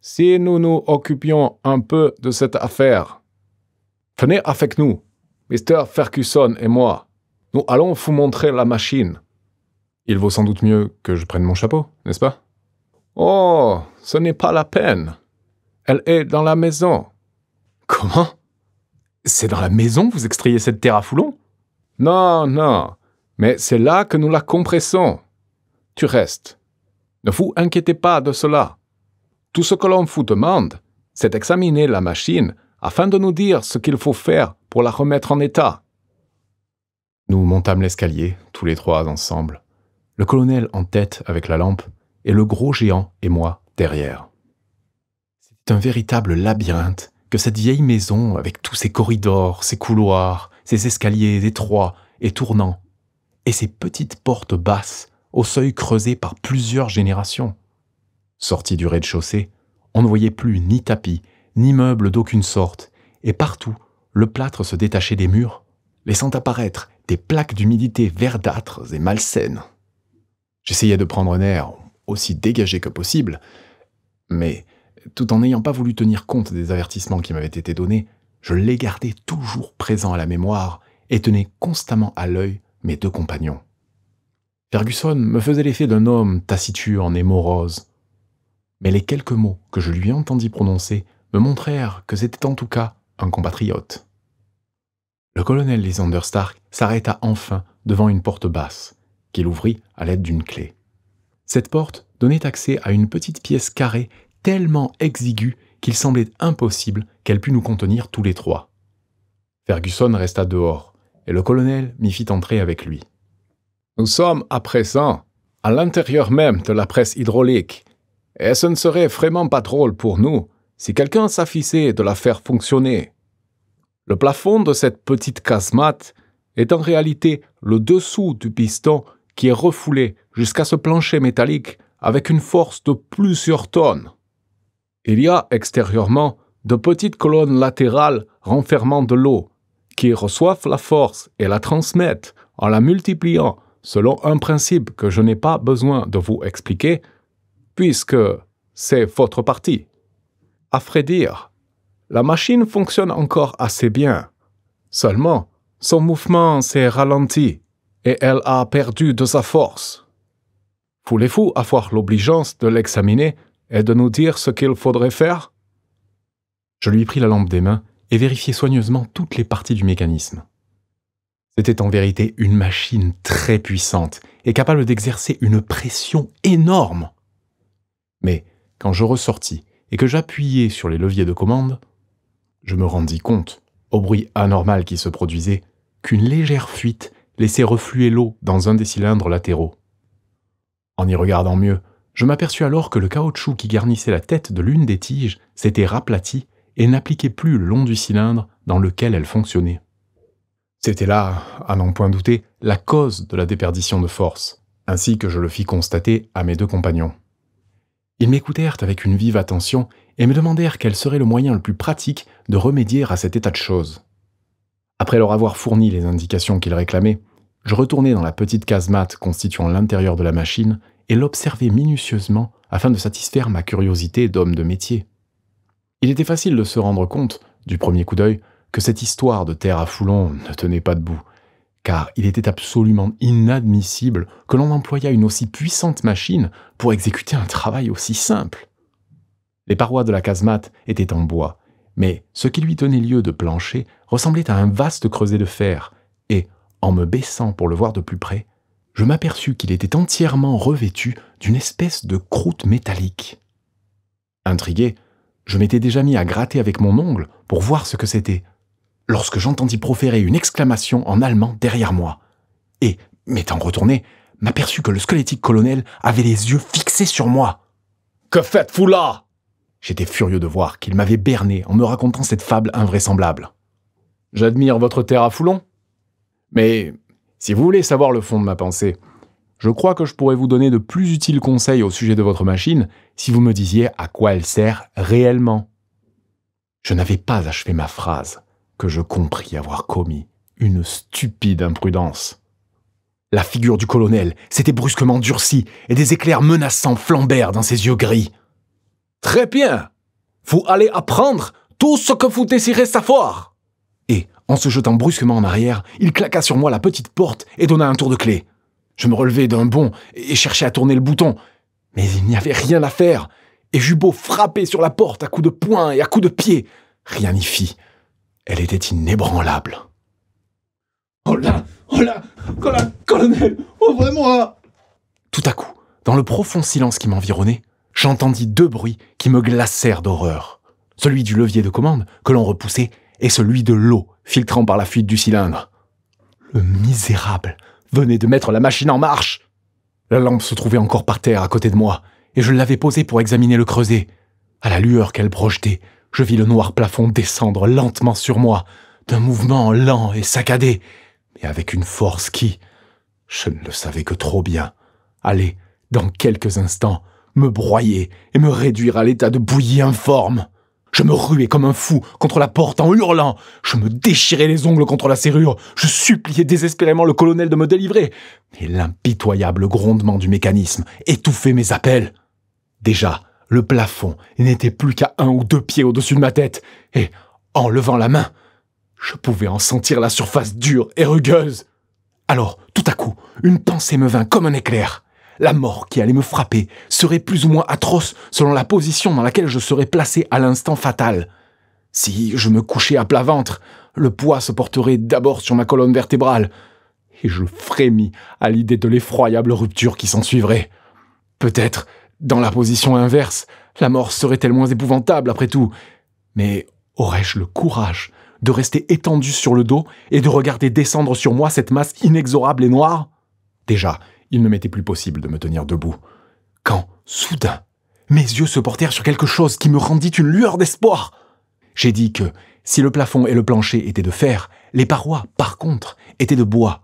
si nous nous occupions un peu de cette affaire, venez avec nous, Mr. Ferguson et moi. Nous allons vous montrer la machine. Il vaut sans doute mieux que je prenne mon chapeau, n'est-ce pas Oh, ce n'est pas la peine. Elle est dans la maison. Comment C'est dans la maison que vous extrayez cette terre à foulon Non, non, mais c'est là que nous la compressons. Tu restes. Ne vous inquiétez pas de cela. Tout ce que l'on vous demande, c'est d'examiner la machine afin de nous dire ce qu'il faut faire pour la remettre en état. Nous montâmes l'escalier, tous les trois ensemble le colonel en tête avec la lampe, et le gros géant et moi derrière. C'est un véritable labyrinthe que cette vieille maison avec tous ses corridors, ses couloirs, ses escaliers étroits et tournants, et ses petites portes basses au seuil creusé par plusieurs générations. Sorti du rez-de-chaussée, on ne voyait plus ni tapis, ni meubles d'aucune sorte, et partout, le plâtre se détachait des murs, laissant apparaître des plaques d'humidité verdâtres et malsaines. J'essayais de prendre un air aussi dégagé que possible, mais tout en n'ayant pas voulu tenir compte des avertissements qui m'avaient été donnés, je les gardais toujours présents à la mémoire et tenais constamment à l'œil mes deux compagnons. Fergusson me faisait l'effet d'un homme taciturne et morose, mais les quelques mots que je lui entendis prononcer me montrèrent que c'était en tout cas un compatriote. Le colonel Lysander Stark s'arrêta enfin devant une porte basse qu'il ouvrit à l'aide d'une clé. Cette porte donnait accès à une petite pièce carrée tellement exiguë qu'il semblait impossible qu'elle pût nous contenir tous les trois. Ferguson resta dehors, et le colonel m'y fit entrer avec lui. Nous sommes à présent à l'intérieur même de la presse hydraulique, et ce ne serait vraiment pas drôle pour nous si quelqu'un s'affichait de la faire fonctionner. Le plafond de cette petite casemate est en réalité le dessous du piston qui est refoulé jusqu'à ce plancher métallique avec une force de plusieurs tonnes. Il y a extérieurement de petites colonnes latérales renfermant de l'eau, qui reçoivent la force et la transmettent en la multipliant selon un principe que je n'ai pas besoin de vous expliquer, puisque c'est votre partie. À vrai dire, la machine fonctionne encore assez bien. Seulement, son mouvement s'est ralenti et elle a perdu de sa force. Voulez-vous avoir l'obligeance de l'examiner et de nous dire ce qu'il faudrait faire Je lui pris la lampe des mains et vérifiai soigneusement toutes les parties du mécanisme. C'était en vérité une machine très puissante et capable d'exercer une pression énorme. Mais quand je ressortis et que j'appuyais sur les leviers de commande, je me rendis compte, au bruit anormal qui se produisait, qu'une légère fuite laissait refluer l'eau dans un des cylindres latéraux. En y regardant mieux, je m'aperçus alors que le caoutchouc qui garnissait la tête de l'une des tiges s'était raplati et n'appliquait plus le long du cylindre dans lequel elle fonctionnait. C'était là, à n'en point douter, la cause de la déperdition de force, ainsi que je le fis constater à mes deux compagnons. Ils m'écoutèrent avec une vive attention et me demandèrent quel serait le moyen le plus pratique de remédier à cet état de choses. Après leur avoir fourni les indications qu'ils réclamaient, je retournai dans la petite casemate constituant l'intérieur de la machine et l'observai minutieusement afin de satisfaire ma curiosité d'homme de métier. Il était facile de se rendre compte, du premier coup d'œil, que cette histoire de terre à foulon ne tenait pas debout, car il était absolument inadmissible que l'on employât une aussi puissante machine pour exécuter un travail aussi simple. Les parois de la casemate étaient en bois, mais ce qui lui tenait lieu de plancher ressemblait à un vaste creuset de fer, et, en me baissant pour le voir de plus près, je m'aperçus qu'il était entièrement revêtu d'une espèce de croûte métallique. Intrigué, je m'étais déjà mis à gratter avec mon ongle pour voir ce que c'était, lorsque j'entendis proférer une exclamation en allemand derrière moi, et, m'étant retourné, m'aperçus que le squelettique colonel avait les yeux fixés sur moi. Que faites-vous là J'étais furieux de voir qu'il m'avait berné en me racontant cette fable invraisemblable. J'admire votre terre à Foulon. Mais si vous voulez savoir le fond de ma pensée, je crois que je pourrais vous donner de plus utiles conseils au sujet de votre machine si vous me disiez à quoi elle sert réellement. Je n'avais pas achevé ma phrase que je compris avoir commis une stupide imprudence. La figure du colonel s'était brusquement durcie et des éclairs menaçants flambèrent dans ses yeux gris. Très bien. Vous allez apprendre tout ce que vous désirez savoir. Et, en se jetant brusquement en arrière, il claqua sur moi la petite porte et donna un tour de clé. Je me relevai d'un bond et cherchai à tourner le bouton, mais il n'y avait rien à faire, et j'eus beau frapper sur la porte à coups de poing et à coups de pied, rien n'y fit. Elle était inébranlable. Oh là, oh là, colonel, Ouvrez-moi oh, moi ah. Tout à coup, dans le profond silence qui m'environnait, j'entendis deux bruits qui me glacèrent d'horreur. Celui du levier de commande, que l'on repoussait, et celui de l'eau, filtrant par la fuite du cylindre. Le misérable venait de mettre la machine en marche. La lampe se trouvait encore par terre à côté de moi, et je l'avais posée pour examiner le creuset. À la lueur qu'elle projetait, je vis le noir plafond descendre lentement sur moi, d'un mouvement lent et saccadé, mais avec une force qui, je ne le savais que trop bien, allait, dans quelques instants, me broyer et me réduire à l'état de bouillie informe. Je me ruais comme un fou contre la porte en hurlant. Je me déchirais les ongles contre la serrure. Je suppliais désespérément le colonel de me délivrer. Et l'impitoyable grondement du mécanisme étouffait mes appels. Déjà, le plafond n'était plus qu'à un ou deux pieds au-dessus de ma tête. Et, en levant la main, je pouvais en sentir la surface dure et rugueuse. Alors, tout à coup, une pensée me vint comme un éclair la mort qui allait me frapper serait plus ou moins atroce selon la position dans laquelle je serais placé à l'instant fatal. Si je me couchais à plat ventre, le poids se porterait d'abord sur ma colonne vertébrale, et je frémis à l'idée de l'effroyable rupture qui s'ensuivrait. Peut-être, dans la position inverse, la mort serait-elle moins épouvantable après tout, mais aurais-je le courage de rester étendu sur le dos et de regarder descendre sur moi cette masse inexorable et noire Déjà, il ne m'était plus possible de me tenir debout. Quand, soudain, mes yeux se portèrent sur quelque chose qui me rendit une lueur d'espoir. J'ai dit que, si le plafond et le plancher étaient de fer, les parois, par contre, étaient de bois.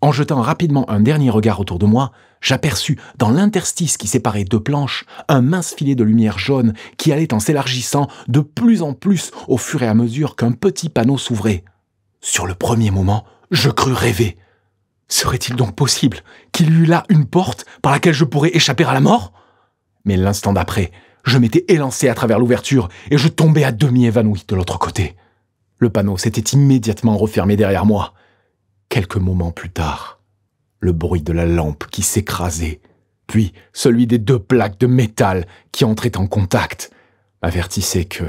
En jetant rapidement un dernier regard autour de moi, j'aperçus, dans l'interstice qui séparait deux planches, un mince filet de lumière jaune qui allait en s'élargissant de plus en plus au fur et à mesure qu'un petit panneau s'ouvrait. Sur le premier moment, je crus rêver. Serait-il donc possible qu'il y eût là une porte par laquelle je pourrais échapper à la mort Mais l'instant d'après, je m'étais élancé à travers l'ouverture et je tombais à demi évanoui de l'autre côté. Le panneau s'était immédiatement refermé derrière moi. Quelques moments plus tard, le bruit de la lampe qui s'écrasait, puis celui des deux plaques de métal qui entraient en contact, m'avertissait que,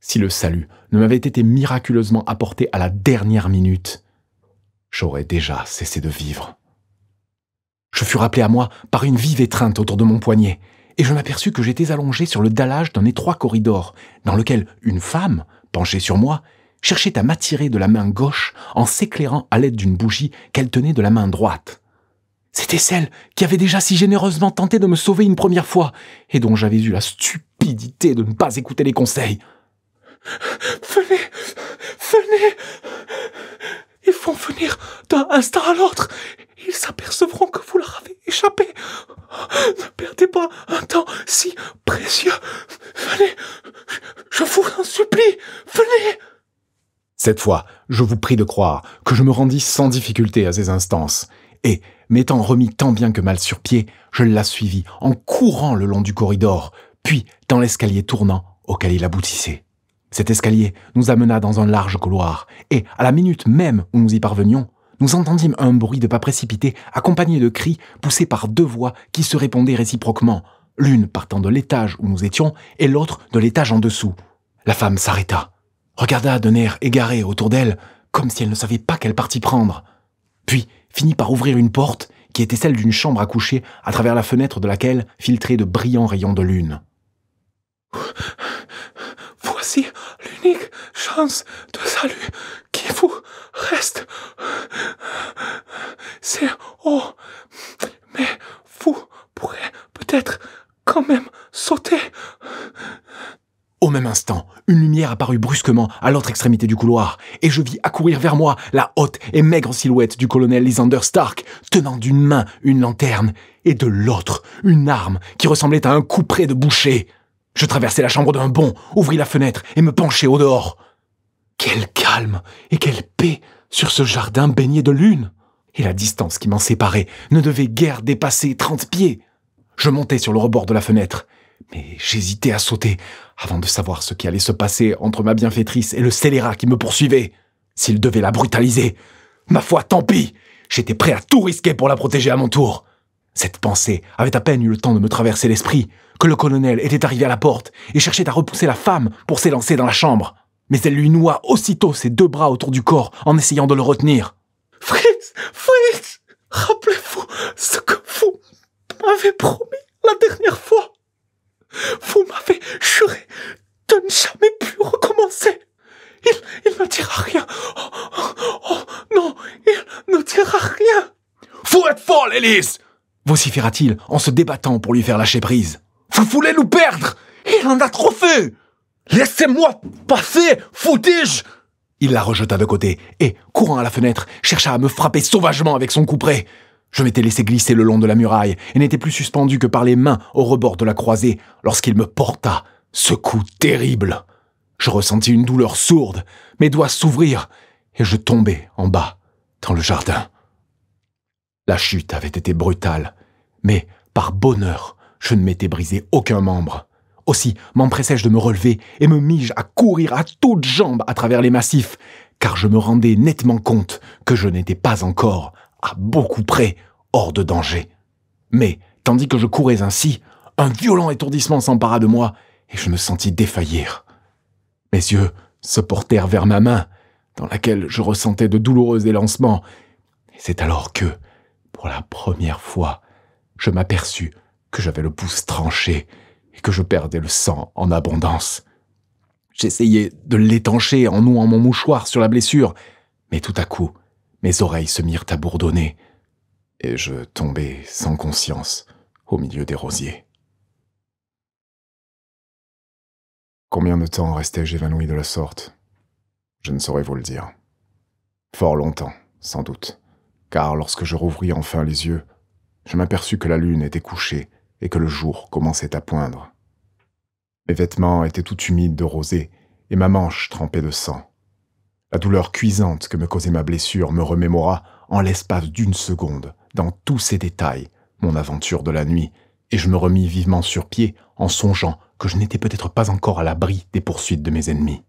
si le salut ne m'avait été miraculeusement apporté à la dernière minute, j'aurais déjà cessé de vivre. Je fus rappelé à moi par une vive étreinte autour de mon poignet, et je m'aperçus que j'étais allongé sur le dallage d'un étroit corridor, dans lequel une femme, penchée sur moi, cherchait à m'attirer de la main gauche en s'éclairant à l'aide d'une bougie qu'elle tenait de la main droite. C'était celle qui avait déjà si généreusement tenté de me sauver une première fois, et dont j'avais eu la stupidité de ne pas écouter les conseils. Venez, venez, ils vont venir d'un instant à l'autre. Ils s'apercevront que vous leur avez échappé. Ne perdez pas un temps si précieux. Venez, je vous en supplie, venez. Cette fois, je vous prie de croire que je me rendis sans difficulté à ces instances, et, m'étant remis tant bien que mal sur pied, je la suivis en courant le long du corridor, puis dans l'escalier tournant auquel il aboutissait. Cet escalier nous amena dans un large couloir, et, à la minute même où nous y parvenions, nous entendîmes un bruit de pas précipités accompagné de cris poussés par deux voix qui se répondaient réciproquement, l'une partant de l'étage où nous étions et l'autre de l'étage en dessous. La femme s'arrêta, regarda d'un air égaré autour d'elle, comme si elle ne savait pas quelle parti prendre, puis finit par ouvrir une porte qui était celle d'une chambre à coucher à travers la fenêtre de laquelle filtraient de brillants rayons de lune. Voici l'unique chance de salut qui vous reste. C'est haut, mais vous pourrez peut-être quand même sauter. Au même instant, une lumière apparut brusquement à l'autre extrémité du couloir, et je vis accourir vers moi la haute et maigre silhouette du colonel Lysander Stark, tenant d'une main une lanterne et de l'autre une arme qui ressemblait à un couperet de boucher. Je traversai la chambre d'un bond, ouvris la fenêtre et me penchai au dehors. Quel calme et quelle paix sur ce jardin baigné de lune Et la distance qui m'en séparait ne devait guère dépasser trente pieds. Je montai sur le rebord de la fenêtre, mais j'hésitais à sauter avant de savoir ce qui allait se passer entre ma bienfaitrice et le scélérat qui me poursuivait. S'il devait la brutaliser, ma foi, tant pis J'étais prêt à tout risquer pour la protéger à mon tour. Cette pensée avait à peine eu le temps de me traverser l'esprit que le colonel était arrivé à la porte et cherchait à repousser la femme pour s'élancer dans la chambre. Mais elle lui noua aussitôt ses deux bras autour du corps en essayant de le retenir. Fritz, Fritz, rappelez-vous ce que vous m'avez promis la dernière fois. Vous m'avez juré de ne jamais plus recommencer. Il, il ne dira rien. oh, oh, oh non, il ne dira rien. Vous êtes folle, Elise vociféra-t-il en se débattant pour lui faire lâcher prise. Vous voulez nous perdre Il en a trop fait Laissez-moi passer, je Il la rejeta de côté et, courant à la fenêtre, chercha à me frapper sauvagement avec son couperet. Je m'étais laissé glisser le long de la muraille et n'étais plus suspendu que par les mains au rebord de la croisée lorsqu'il me porta ce coup terrible. Je ressentis une douleur sourde, mes doigts s'ouvrirent et je tombai en bas, dans le jardin. La chute avait été brutale, mais, par bonheur, je ne m'étais brisé aucun membre. Aussi m'empressai-je de me relever et me mis à courir à toutes jambes à travers les massifs, car je me rendais nettement compte que je n'étais pas encore, à beaucoup près, hors de danger. Mais, tandis que je courais ainsi, un violent étourdissement s'empara de moi et je me sentis défaillir. Mes yeux se portèrent vers ma main, dans laquelle je ressentais de douloureux élancements. Et c'est alors que, pour la première fois, je m'aperçus que j'avais le pouce tranché et que je perdais le sang en abondance. J'essayai de l'étancher en nouant mon mouchoir sur la blessure, mais tout à coup, mes oreilles se mirent à bourdonner, et je tombai sans conscience au milieu des rosiers. Combien de temps restais-je évanoui de la sorte Je ne saurais vous le dire. Fort longtemps, sans doute, car lorsque je rouvris enfin les yeux, je m'aperçus que la lune était couchée et que le jour commençait à poindre. Mes vêtements étaient tout humides de rosée et ma manche trempée de sang. La douleur cuisante que me causait ma blessure me remémora, en l'espace d'une seconde, dans tous ses détails, mon aventure de la nuit, et je me remis vivement sur pied en songeant que je n'étais peut-être pas encore à l'abri des poursuites de mes ennemis.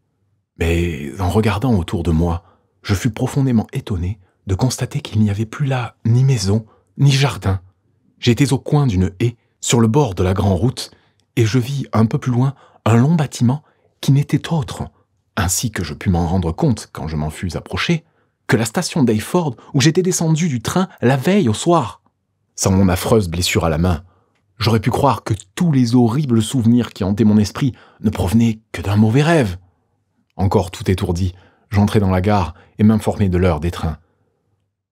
Mais en regardant autour de moi, je fus profondément étonné de constater qu'il n'y avait plus là ni maison, ni jardin. J'étais au coin d'une haie, sur le bord de la grande route, et je vis un peu plus loin un long bâtiment qui n'était autre, ainsi que je pus m'en rendre compte quand je m'en fus approché, que la station d'Ayford où j'étais descendu du train la veille au soir. Sans mon affreuse blessure à la main, j'aurais pu croire que tous les horribles souvenirs qui hantaient mon esprit ne provenaient que d'un mauvais rêve. Encore tout étourdi, j'entrai dans la gare et m'informai de l'heure des trains.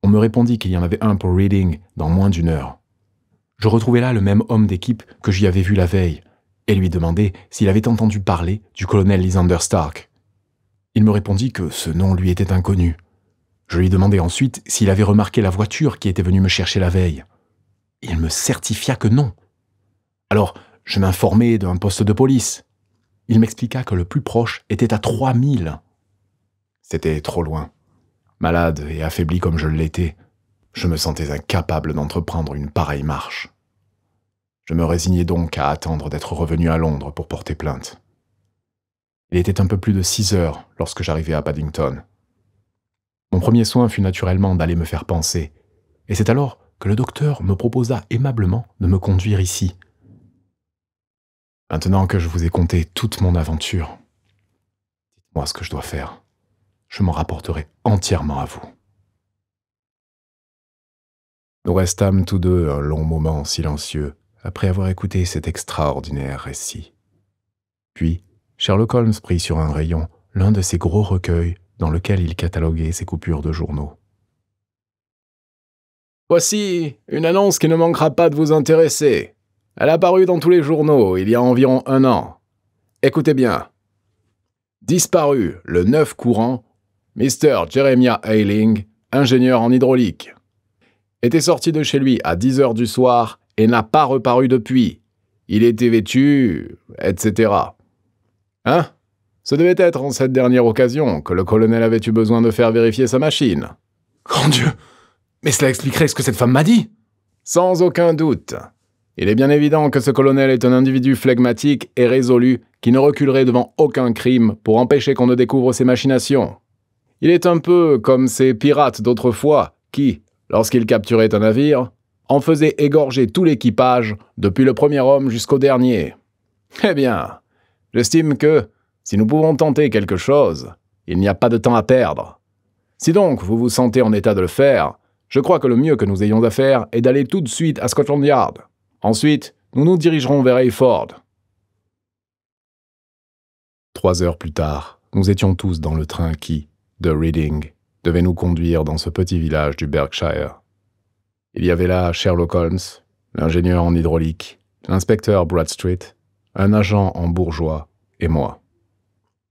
On me répondit qu'il y en avait un pour Reading dans moins d'une heure. Je retrouvai là le même homme d'équipe que j'y avais vu la veille, et lui demandai s'il avait entendu parler du colonel Lysander Stark. Il me répondit que ce nom lui était inconnu. Je lui demandai ensuite s'il avait remarqué la voiture qui était venue me chercher la veille. Il me certifia que non. Alors, je m'informai d'un poste de police. Il m'expliqua que le plus proche était à 3000. C'était trop loin malade et affaibli comme je l'étais, je me sentais incapable d'entreprendre une pareille marche. Je me résignai donc à attendre d'être revenu à Londres pour porter plainte. Il était un peu plus de six heures lorsque j'arrivai à Paddington. Mon premier soin fut naturellement d'aller me faire penser, et c'est alors que le docteur me proposa aimablement de me conduire ici. Maintenant que je vous ai conté toute mon aventure, dites-moi ce que je dois faire je m'en rapporterai entièrement à vous. Nous restâmes tous deux un long moment silencieux après avoir écouté cet extraordinaire récit. Puis, Sherlock Holmes prit sur un rayon l'un de ses gros recueils dans lequel il cataloguait ses coupures de journaux. Voici une annonce qui ne manquera pas de vous intéresser. Elle a paru dans tous les journaux il y a environ un an. Écoutez bien. Disparu le 9 courant, Mr. Jeremiah Ailing, ingénieur en hydraulique, était sorti de chez lui à 10 heures du soir et n'a pas reparu depuis. Il était vêtu, etc. Hein Ce devait être en cette dernière occasion que le colonel avait eu besoin de faire vérifier sa machine. Grand Dieu Mais cela expliquerait ce que cette femme m'a dit Sans aucun doute. Il est bien évident que ce colonel est un individu flegmatique et résolu qui ne reculerait devant aucun crime pour empêcher qu'on ne découvre ses machinations. Il est un peu comme ces pirates d'autrefois qui, lorsqu'ils capturaient un navire, en faisaient égorger tout l'équipage, depuis le premier homme jusqu'au dernier. Eh bien, j'estime que, si nous pouvons tenter quelque chose, il n'y a pas de temps à perdre. Si donc vous vous sentez en état de le faire, je crois que le mieux que nous ayons à faire est d'aller tout de suite à Scotland Yard. Ensuite, nous nous dirigerons vers Hayford. Trois heures plus tard, nous étions tous dans le train qui, de Reading devait nous conduire dans ce petit village du Berkshire. Il y avait là Sherlock Holmes, l'ingénieur en hydraulique, l'inspecteur Bradstreet, un agent en bourgeois et moi.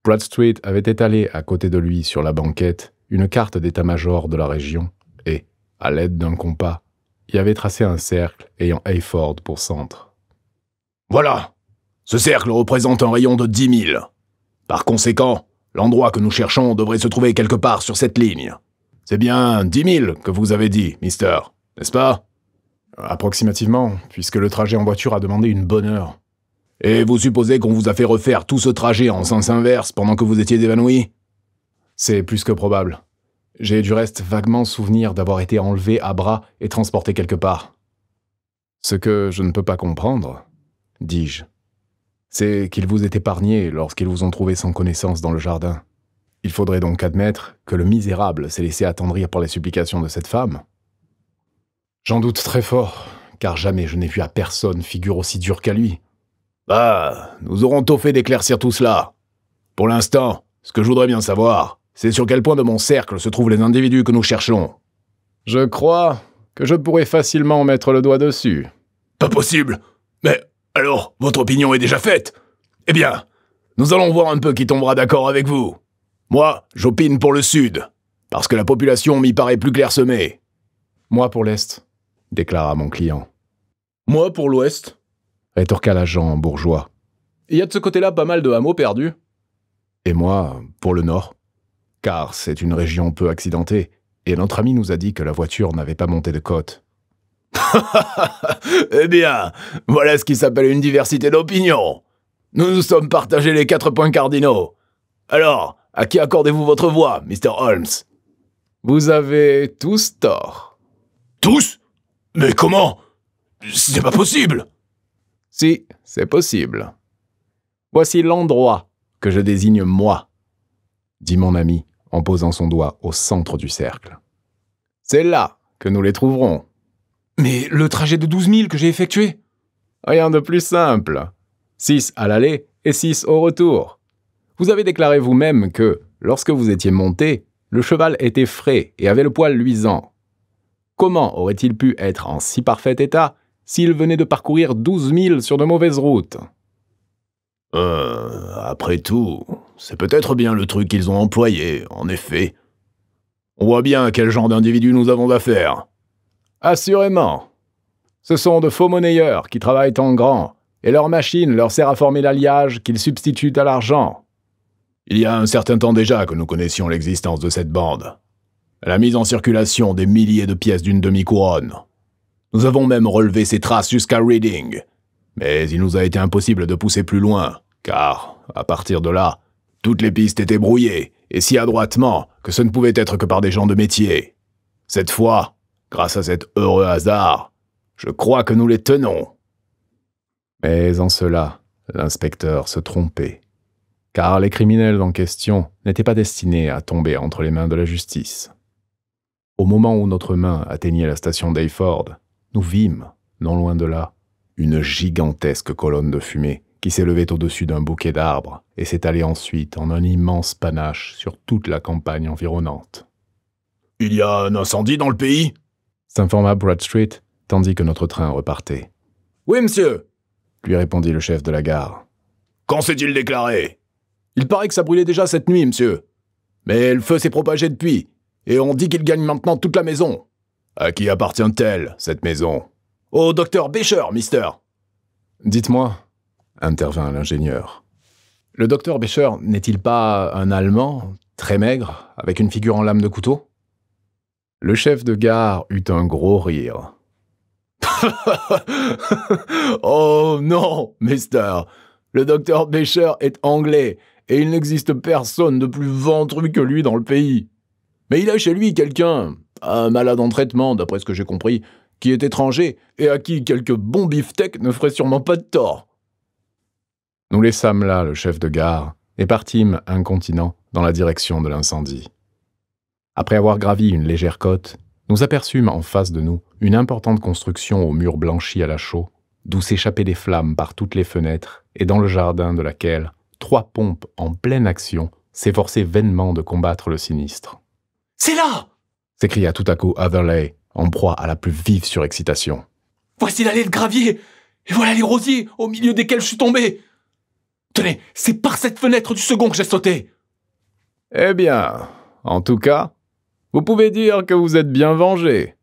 Bradstreet avait étalé à côté de lui sur la banquette une carte d'état-major de la région et, à l'aide d'un compas, y avait tracé un cercle ayant Hayford pour centre. Voilà Ce cercle représente un rayon de dix milles. Par conséquent, L'endroit que nous cherchons devrait se trouver quelque part sur cette ligne. C'est bien dix mille que vous avez dit, mister, n'est-ce pas Approximativement, puisque le trajet en voiture a demandé une bonne heure. Et vous supposez qu'on vous a fait refaire tout ce trajet en sens inverse pendant que vous étiez évanoui C'est plus que probable. J'ai du reste vaguement souvenir d'avoir été enlevé à bras et transporté quelque part. Ce que je ne peux pas comprendre, dis-je, c'est qu'ils vous ont épargné lorsqu'ils vous ont trouvé sans connaissance dans le jardin. Il faudrait donc admettre que le misérable s'est laissé attendrir par les supplications de cette femme. J'en doute très fort, car jamais je n'ai vu à personne figure aussi dure qu'à lui. Bah, nous aurons tôt fait d'éclaircir tout cela. Pour l'instant, ce que je voudrais bien savoir, c'est sur quel point de mon cercle se trouvent les individus que nous cherchons. Je crois que je pourrais facilement mettre le doigt dessus. Pas possible Mais alors, votre opinion est déjà faite Eh bien, nous allons voir un peu qui tombera d'accord avec vous. Moi, j'opine pour le sud, parce que la population m'y paraît plus clairsemée. Moi pour l'est, déclara mon client. Moi pour l'ouest, rétorqua l'agent bourgeois. Il y a de ce côté-là pas mal de hameaux perdus. Et moi pour le nord, car c'est une région peu accidentée, et notre ami nous a dit que la voiture n'avait pas monté de côte. eh bien, voilà ce qui s'appelle une diversité d'opinions. Nous nous sommes partagés les quatre points cardinaux. Alors, à qui accordez-vous votre voix, Mr. Holmes Vous avez tous tort. Tous Mais comment C'est pas possible Si, c'est possible. Voici l'endroit que je désigne moi, dit mon ami en posant son doigt au centre du cercle. C'est là que nous les trouverons. Mais le trajet de 12 000 que j'ai effectué Rien de plus simple. 6 à l'aller et 6 au retour. Vous avez déclaré vous-même que, lorsque vous étiez monté, le cheval était frais et avait le poil luisant. Comment aurait-il pu être en si parfait état s'il venait de parcourir 12 000 sur de mauvaises routes Euh, après tout, c'est peut-être bien le truc qu'ils ont employé, en effet. On voit bien quel genre d'individu nous avons affaire. Assurément. Ce sont de faux monnayeurs qui travaillent en grand, et leur machine leur sert à former l'alliage qu'ils substituent à l'argent. Il y a un certain temps déjà que nous connaissions l'existence de cette bande. La mise en circulation des milliers de pièces d'une demi-couronne. Nous avons même relevé ses traces jusqu'à Reading, mais il nous a été impossible de pousser plus loin, car, à partir de là, toutes les pistes étaient brouillées, et si adroitement que ce ne pouvait être que par des gens de métier. Cette fois, Grâce à cet heureux hasard, je crois que nous les tenons. Mais en cela, l'inspecteur se trompait, car les criminels en question n'étaient pas destinés à tomber entre les mains de la justice. Au moment où notre main atteignait la station d'Ayford, nous vîmes, non loin de là, une gigantesque colonne de fumée qui s'élevait au-dessus d'un bouquet d'arbres et s'étalait ensuite en un immense panache sur toute la campagne environnante. Il y a un incendie dans le pays s'informa Bradstreet, tandis que notre train repartait. Oui, monsieur lui répondit le chef de la gare. Quand s'est-il déclaré Il paraît que ça brûlait déjà cette nuit, monsieur. Mais le feu s'est propagé depuis, et on dit qu'il gagne maintenant toute la maison. À qui appartient-elle, cette maison Au docteur Becher, mister Dites-moi, intervint l'ingénieur. Le docteur Becher n'est-il pas un Allemand, très maigre, avec une figure en lame de couteau le chef de gare eut un gros rire. oh non, mister. Le docteur Becher est anglais, et il n'existe personne de plus ventru que lui dans le pays. Mais il a chez lui quelqu'un, un malade en traitement, d'après ce que j'ai compris, qui est étranger, et à qui quelques bons beefsteaks ne feraient sûrement pas de tort. Nous laissâmes là le chef de gare, et partîmes incontinent dans la direction de l'incendie. Après avoir gravi une légère côte, nous aperçûmes en face de nous une importante construction aux murs blanchis à la chaux, d'où s'échappaient des flammes par toutes les fenêtres et dans le jardin de laquelle trois pompes en pleine action s'efforçaient vainement de combattre le sinistre. C'est là s'écria tout à coup Atherley, en proie à la plus vive surexcitation. Voici l'allée de gravier Et voilà les rosiers au milieu desquels je suis tombé Tenez, c'est par cette fenêtre du second que j'ai sauté Eh bien, en tout cas, vous pouvez dire que vous êtes bien vengé.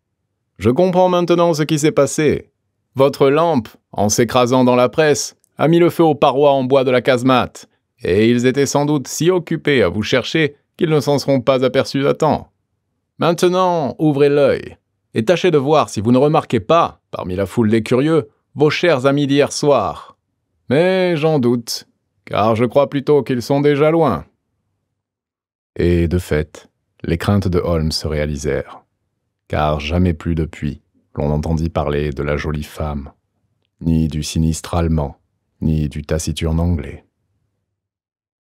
Je comprends maintenant ce qui s'est passé. Votre lampe, en s'écrasant dans la presse, a mis le feu aux parois en bois de la casemate, et ils étaient sans doute si occupés à vous chercher qu'ils ne s'en seront pas aperçus à temps. Maintenant, ouvrez l'œil, et tâchez de voir si vous ne remarquez pas, parmi la foule des curieux, vos chers amis d'hier soir. Mais j'en doute, car je crois plutôt qu'ils sont déjà loin. Et de fait, les craintes de Holmes se réalisèrent, car jamais plus depuis l'on entendit parler de la jolie femme, ni du sinistre allemand, ni du taciturne anglais.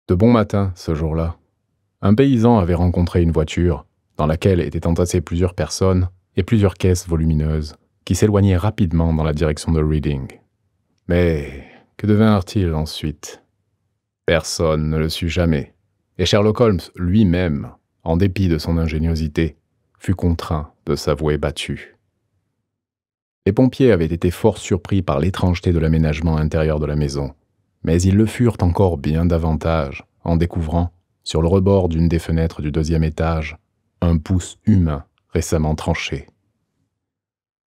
De bon matin, ce jour-là, un paysan avait rencontré une voiture dans laquelle étaient entassées plusieurs personnes et plusieurs caisses volumineuses qui s'éloignaient rapidement dans la direction de Reading. Mais que devinrent-ils ensuite Personne ne le sut jamais, et Sherlock Holmes lui-même en dépit de son ingéniosité, fut contraint de s'avouer battu. Les pompiers avaient été fort surpris par l'étrangeté de l'aménagement intérieur de la maison, mais ils le furent encore bien davantage en découvrant, sur le rebord d'une des fenêtres du deuxième étage, un pouce humain récemment tranché.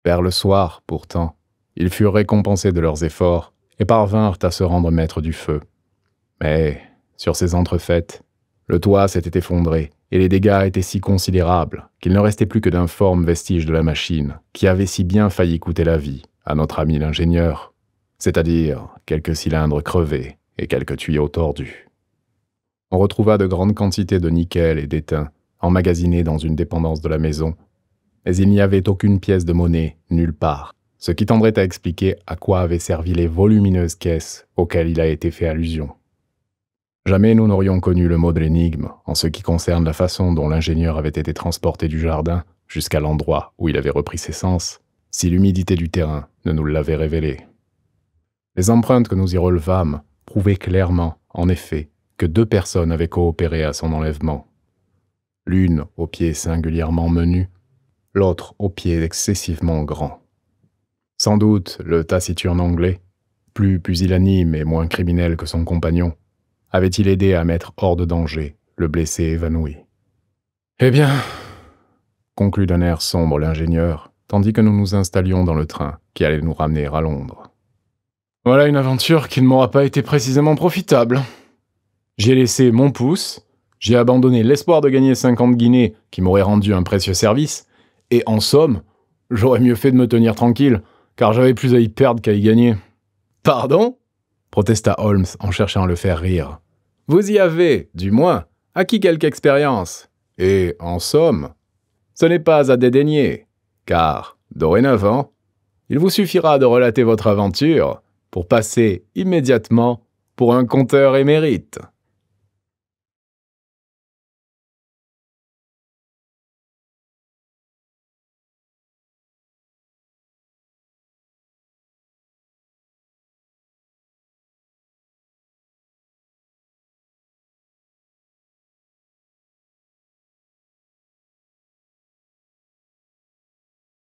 Vers le soir, pourtant, ils furent récompensés de leurs efforts et parvinrent à se rendre maîtres du feu. Mais, sur ces entrefaites, le toit s'était effondré et les dégâts étaient si considérables qu'il ne restait plus que d'informes vestiges de la machine qui avait si bien failli coûter la vie à notre ami l'ingénieur, c'est-à-dire quelques cylindres crevés et quelques tuyaux tordus. On retrouva de grandes quantités de nickel et d'étain emmagasinés dans une dépendance de la maison, mais il n'y avait aucune pièce de monnaie nulle part, ce qui tendrait à expliquer à quoi avaient servi les volumineuses caisses auxquelles il a été fait allusion. Jamais nous n'aurions connu le mot de l'énigme en ce qui concerne la façon dont l'ingénieur avait été transporté du jardin jusqu'à l'endroit où il avait repris ses sens, si l'humidité du terrain ne nous l'avait révélé. Les empreintes que nous y relevâmes prouvaient clairement, en effet, que deux personnes avaient coopéré à son enlèvement. L'une aux pieds singulièrement menus, l'autre aux pieds excessivement grands. Sans doute, le taciturne anglais, plus pusillanime et moins criminel que son compagnon, avait-il aidé à mettre hors de danger le blessé évanoui. Eh bien, conclut d'un air sombre l'ingénieur, tandis que nous nous installions dans le train qui allait nous ramener à Londres. Voilà une aventure qui ne m'aura pas été précisément profitable. J'ai laissé mon pouce, j'ai abandonné l'espoir de gagner 50 guinées qui m'auraient rendu un précieux service, et en somme, j'aurais mieux fait de me tenir tranquille, car j'avais plus à y perdre qu'à y gagner. Pardon protesta Holmes en cherchant à le faire rire. Vous y avez, du moins, acquis quelque expérience. Et, en somme, ce n'est pas à dédaigner, car, dorénavant, il vous suffira de relater votre aventure pour passer immédiatement pour un conteur émérite.